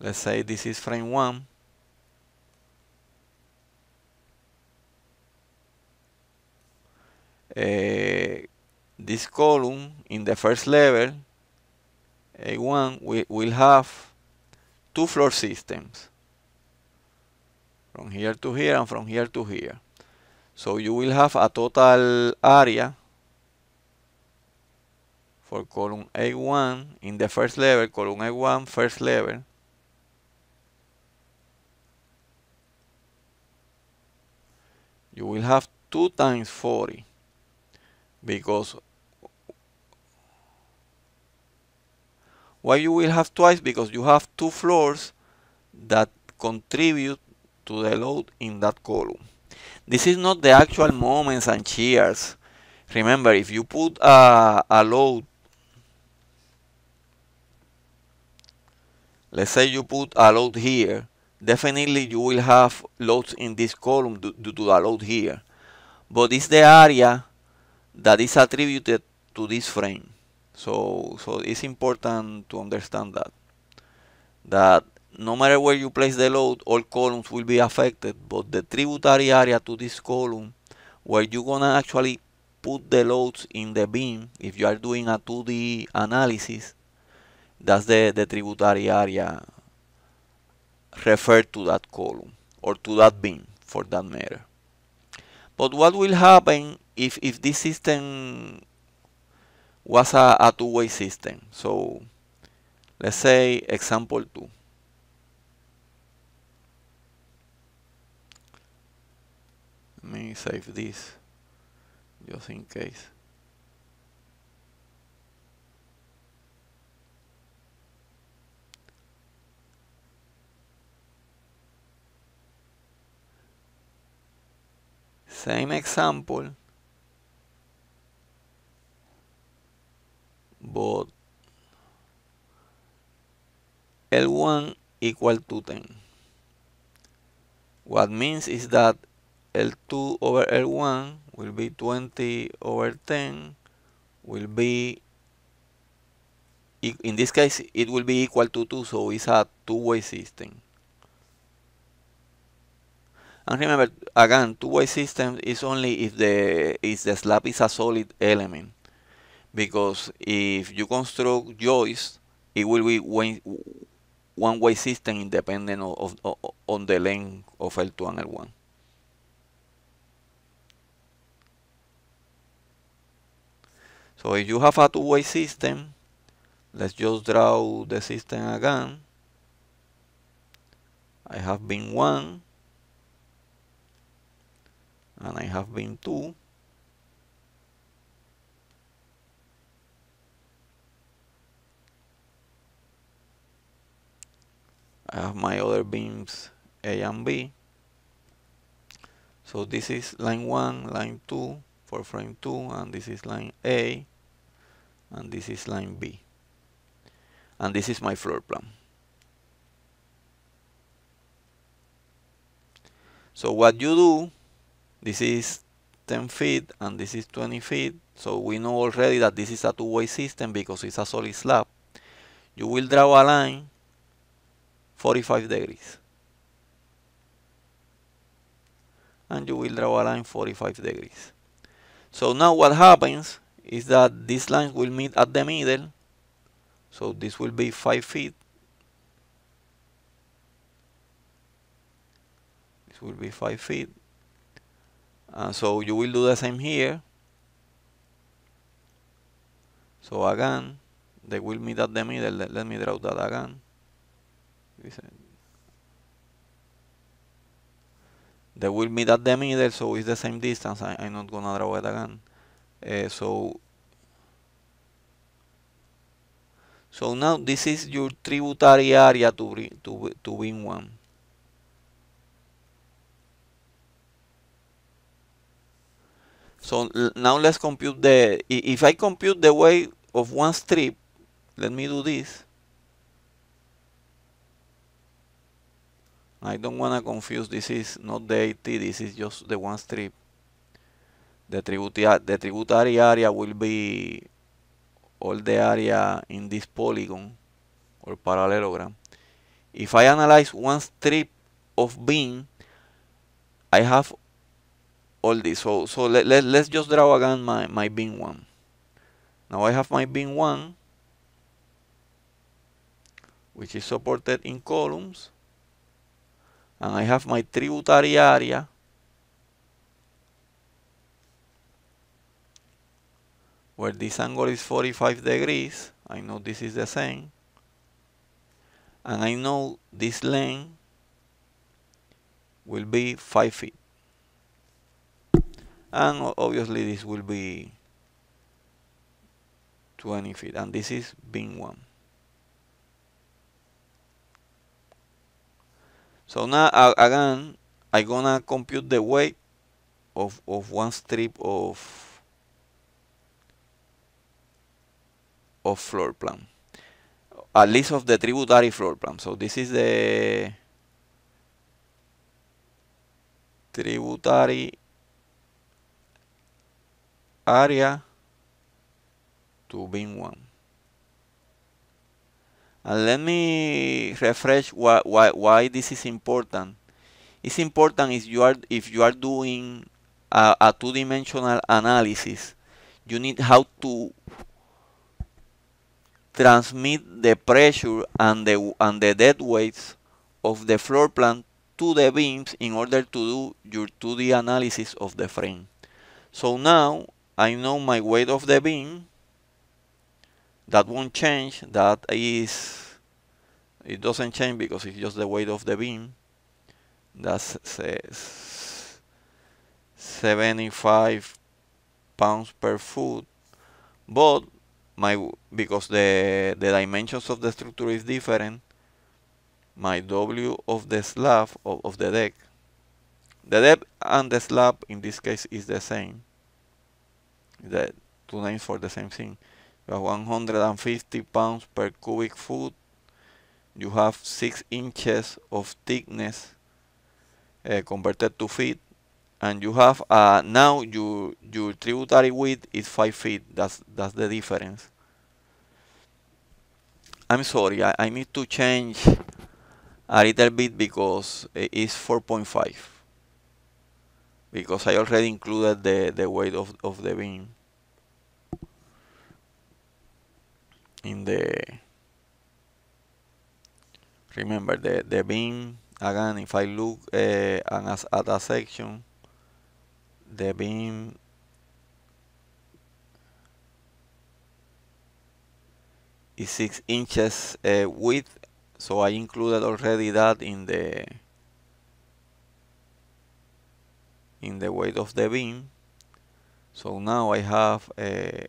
let's say this is frame 1 uh, this column in the first level A1 we will have two floor systems from here to here and from here to here. So you will have a total area for column A1 in the first level, column A1, first level. You will have 2 times 40 because why you will have twice because you have two floors that contribute to the load in that column. This is not the actual moments and shears. Remember, if you put a, a load, let's say you put a load here, definitely you will have loads in this column due, due to the load here. But it's the area that is attributed to this frame. So, so it's important to understand that that no matter where you place the load, all columns will be affected. But the tributary area to this column, where you're going to actually put the loads in the beam, if you are doing a 2D analysis, that's the, the tributary area referred to that column or to that beam for that matter. But what will happen if, if this system was a, a two-way system? So let's say example 2. Let me save this just in case. Same example, but L1 equal to 10. What means is that L2 over L1 will be 20 over 10 will be in this case it will be equal to 2 so it's a two-way system and remember again two-way system is only if the if the slab is a solid element because if you construct joists it will be one-way system independent of, of, on the length of L2 and L1 So if you have a two-way system, let's just draw the system again. I have been 1 and I have been 2. I have my other beams A and B. So this is line 1, line 2 for frame 2 and this is line A and this is line B and this is my floor plan so what you do this is 10 feet and this is 20 feet so we know already that this is a two-way system because it's a solid slab you will draw a line 45 degrees and you will draw a line 45 degrees so now what happens is that these lines will meet at the middle. So this will be 5 feet. This will be 5 feet. And so you will do the same here. So again, they will meet at the middle. Let, let me draw that again. They will meet at the middle, so it's the same distance. I, I'm not gonna draw it again. Uh, so so now this is your tributary area to bring, to to win one. So now let's compute the, if I compute the weight of one strip, let me do this. I don't want to confuse, this is not the 80, this is just the one strip the, tributia, the tributary area will be all the area in this polygon or parallelogram. If I analyze one strip of beam, I have all this. So, so let, let, let's just draw again my, my beam 1. Now I have my beam 1, which is supported in columns. And I have my tributary area, where this angle is 45 degrees, I know this is the same. And I know this length will be 5 feet. And obviously this will be 20 feet. And this is beam 1. So now again, I'm gonna compute the weight of, of one strip of of floor plan at least of the tributary floor plan so this is the tributary area to bin 1 and let me refresh why, why, why this is important it's important if you are if you are doing a, a two-dimensional analysis you need how to transmit the pressure and the, and the dead weights of the floor plan to the beams in order to do your 2D analysis of the frame. So now I know my weight of the beam. That won't change. That is, it doesn't change because it's just the weight of the beam. That's says uh, 75 pounds per foot. But my because the the dimensions of the structure is different my W of the slab of, of the deck the depth and the slab in this case is the same the two names for the same thing you have 150 pounds per cubic foot you have 6 inches of thickness uh, converted to feet and you have uh, now your your tributary width is 5 feet that's that's the difference I'm sorry, I, I need to change a little bit because it's 4.5 because I already included the, the weight of, of the beam in the remember the, the beam again if I look uh, at a section the beam 6 inches uh, width so I included already that in the in the weight of the beam so now I have a uh,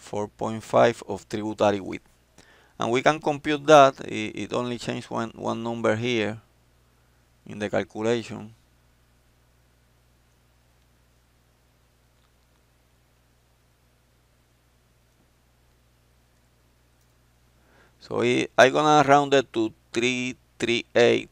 4.5 of tributary width and we can compute that it, it only changed one, one number here in the calculation So I'm gonna round it to 338.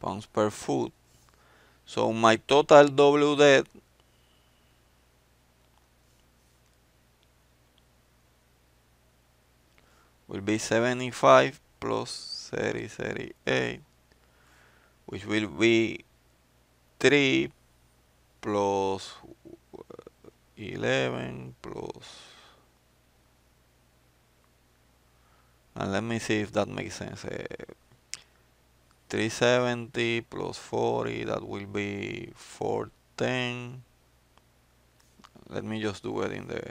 pounds per foot. So my total WD will be 75 plus 30, 38, which will be 3 plus uh, 11 plus and let me see if that makes sense uh, eh, 370 plus 40 that will be 410 let me just do it in the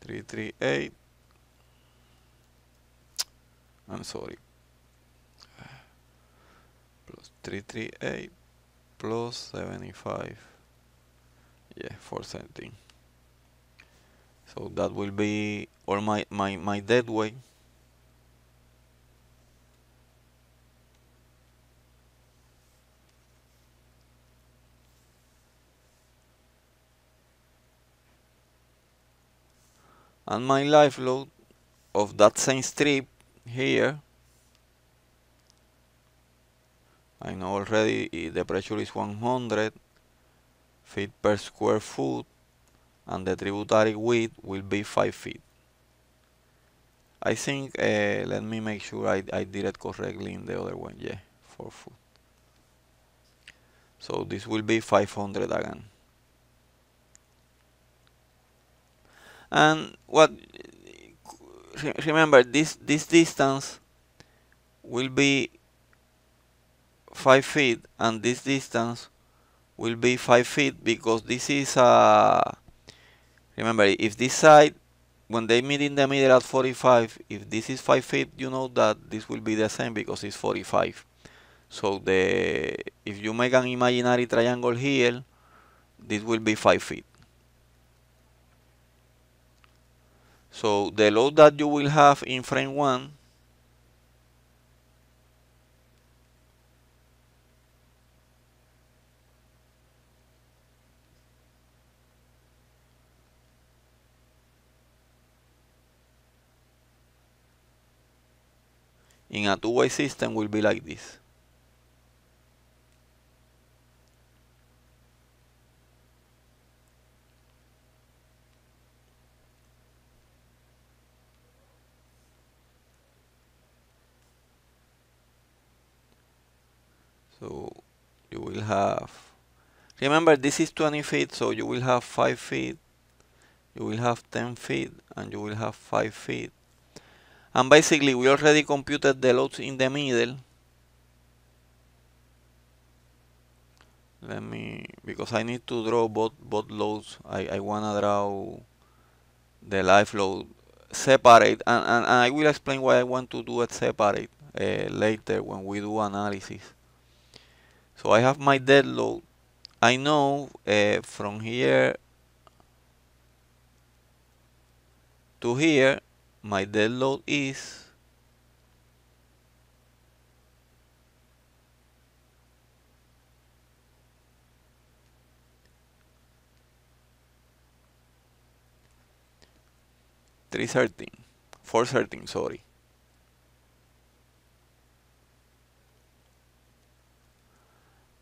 338 I'm sorry 338 plus 75 yeah 4 centi so that will be or my my my dead weight and my life load of that same strip here I know already the pressure is 100 feet per square foot and the tributary width will be 5 feet. I think, uh, let me make sure I, I did it correctly in the other one, yeah, 4 foot. So this will be 500 again. And what, remember this, this distance will be 5 feet and this distance will be 5 feet because this is a remember if this side when they meet in the middle at 45 if this is 5 feet you know that this will be the same because it's 45 so the if you make an imaginary triangle here this will be 5 feet so the load that you will have in frame 1 in a two-way system will be like this. So you will have, remember this is 20 feet, so you will have 5 feet, you will have 10 feet, and you will have 5 feet and basically we already computed the loads in the middle let me because I need to draw both both loads I, I wanna draw the live load separate and, and, and I will explain why I want to do it separate uh, later when we do analysis so I have my dead load I know uh, from here to here my dead load is three thirteen, four thirteen, sorry.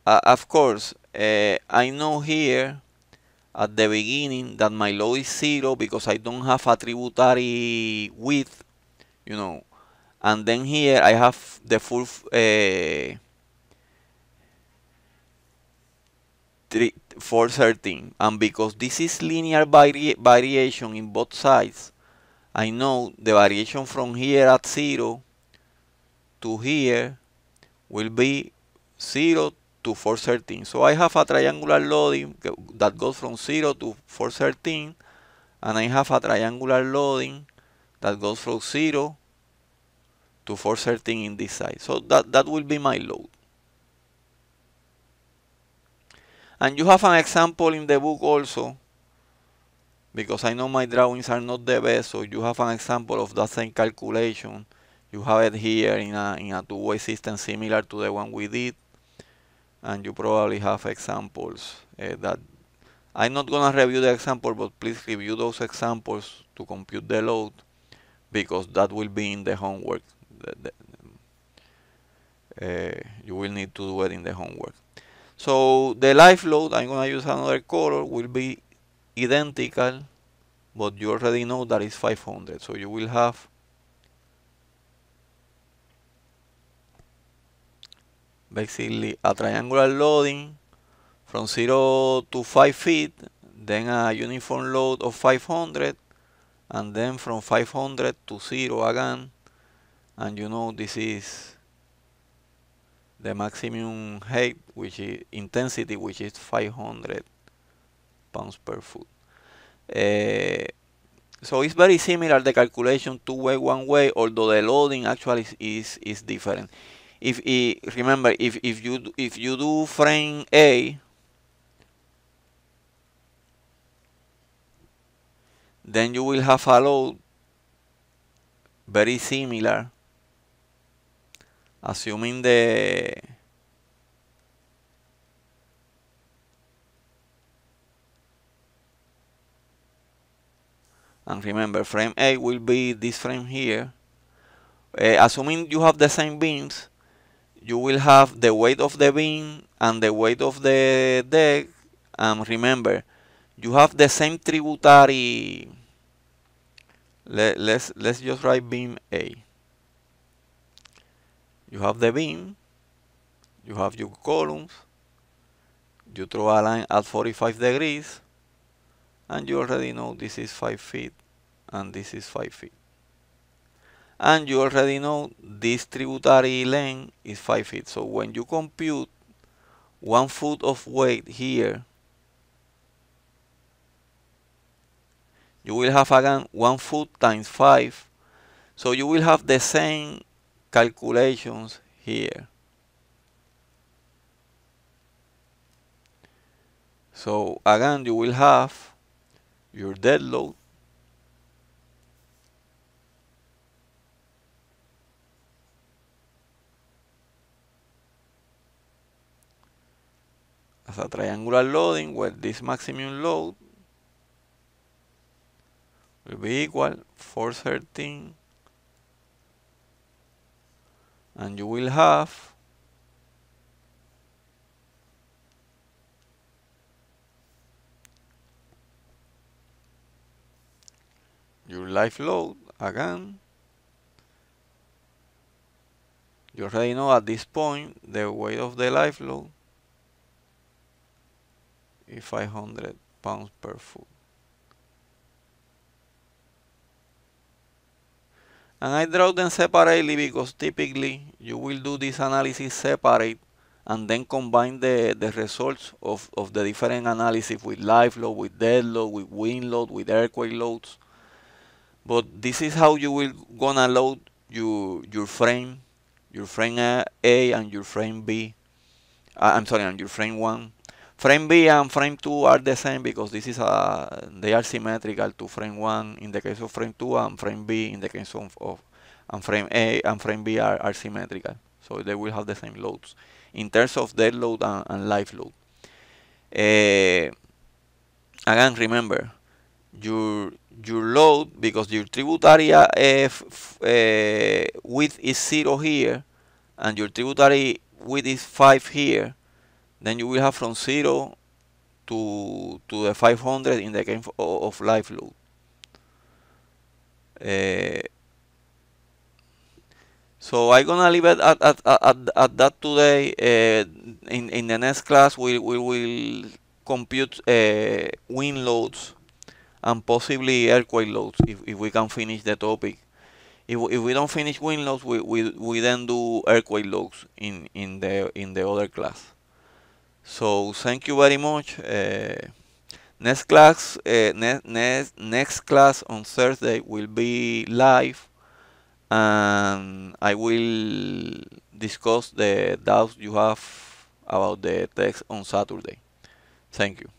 Uh, of course, uh, I know here at the beginning that my load is zero because I don't have a tributary width, you know. And then here I have the full uh, 413. And because this is linear vari variation in both sides, I know the variation from here at zero to here will be 0 to 413. So I have a triangular loading that goes from 0 to 413 and I have a triangular loading that goes from 0 to 413 in this side. So that, that will be my load. And you have an example in the book also because I know my drawings are not the best so you have an example of that same calculation. You have it here in a, in a two-way system similar to the one we did and you probably have examples uh, that I'm not gonna review the example but please review those examples to compute the load because that will be in the homework uh, you will need to do it in the homework so the live load I'm gonna use another color will be identical but you already know that is 500 so you will have basically a triangular loading from 0 to 5 feet, then a uniform load of 500, and then from 500 to 0 again. And you know this is the maximum height, which is intensity, which is 500 pounds per foot. Uh, so it's very similar the calculation two way, one way, although the loading actually is, is, is different if it, remember if if you if you do frame A then you will have a load very similar assuming the and remember frame A will be this frame here uh, assuming you have the same beams you will have the weight of the beam and the weight of the deck and remember you have the same tributary Let, let's let's just write beam A you have the beam you have your columns you draw a line at 45 degrees and you already know this is 5 feet and this is 5 feet and you already know this tributary length is 5 feet so when you compute 1 foot of weight here you will have again 1 foot times 5 so you will have the same calculations here so again you will have your dead load a triangular loading where this maximum load will be equal 413 and you will have your live load again you already know at this point the weight of the live load 500 pounds per foot. And I draw them separately because typically you will do this analysis separate and then combine the, the results of, of the different analysis with live load, with dead load, with wind load, with earthquake loads. But this is how you will gonna load your, your frame, your frame A and your frame B. am uh, sorry, and your frame 1 Frame B and frame 2 are the same because this is a they are symmetrical to frame 1 in the case of frame 2 and frame B in the case of, of and frame A and frame B are, are symmetrical. So they will have the same loads in terms of dead load and, and live load. Uh, again, remember your your load because your tributary uh, width is zero here and your tributary width is five here then you will have from 0 to, to the 500 in the game of live load. Uh, so I'm gonna leave it at, at, at, at that today. Uh, in, in the next class we, we will compute uh, wind loads and possibly earthquake loads if, if we can finish the topic. If, if we don't finish wind loads we, we, we then do earthquake loads in, in the in the other class. So thank you very much. Uh, next class, uh, ne next next class on Thursday will be live, and I will discuss the doubts you have about the text on Saturday. Thank you.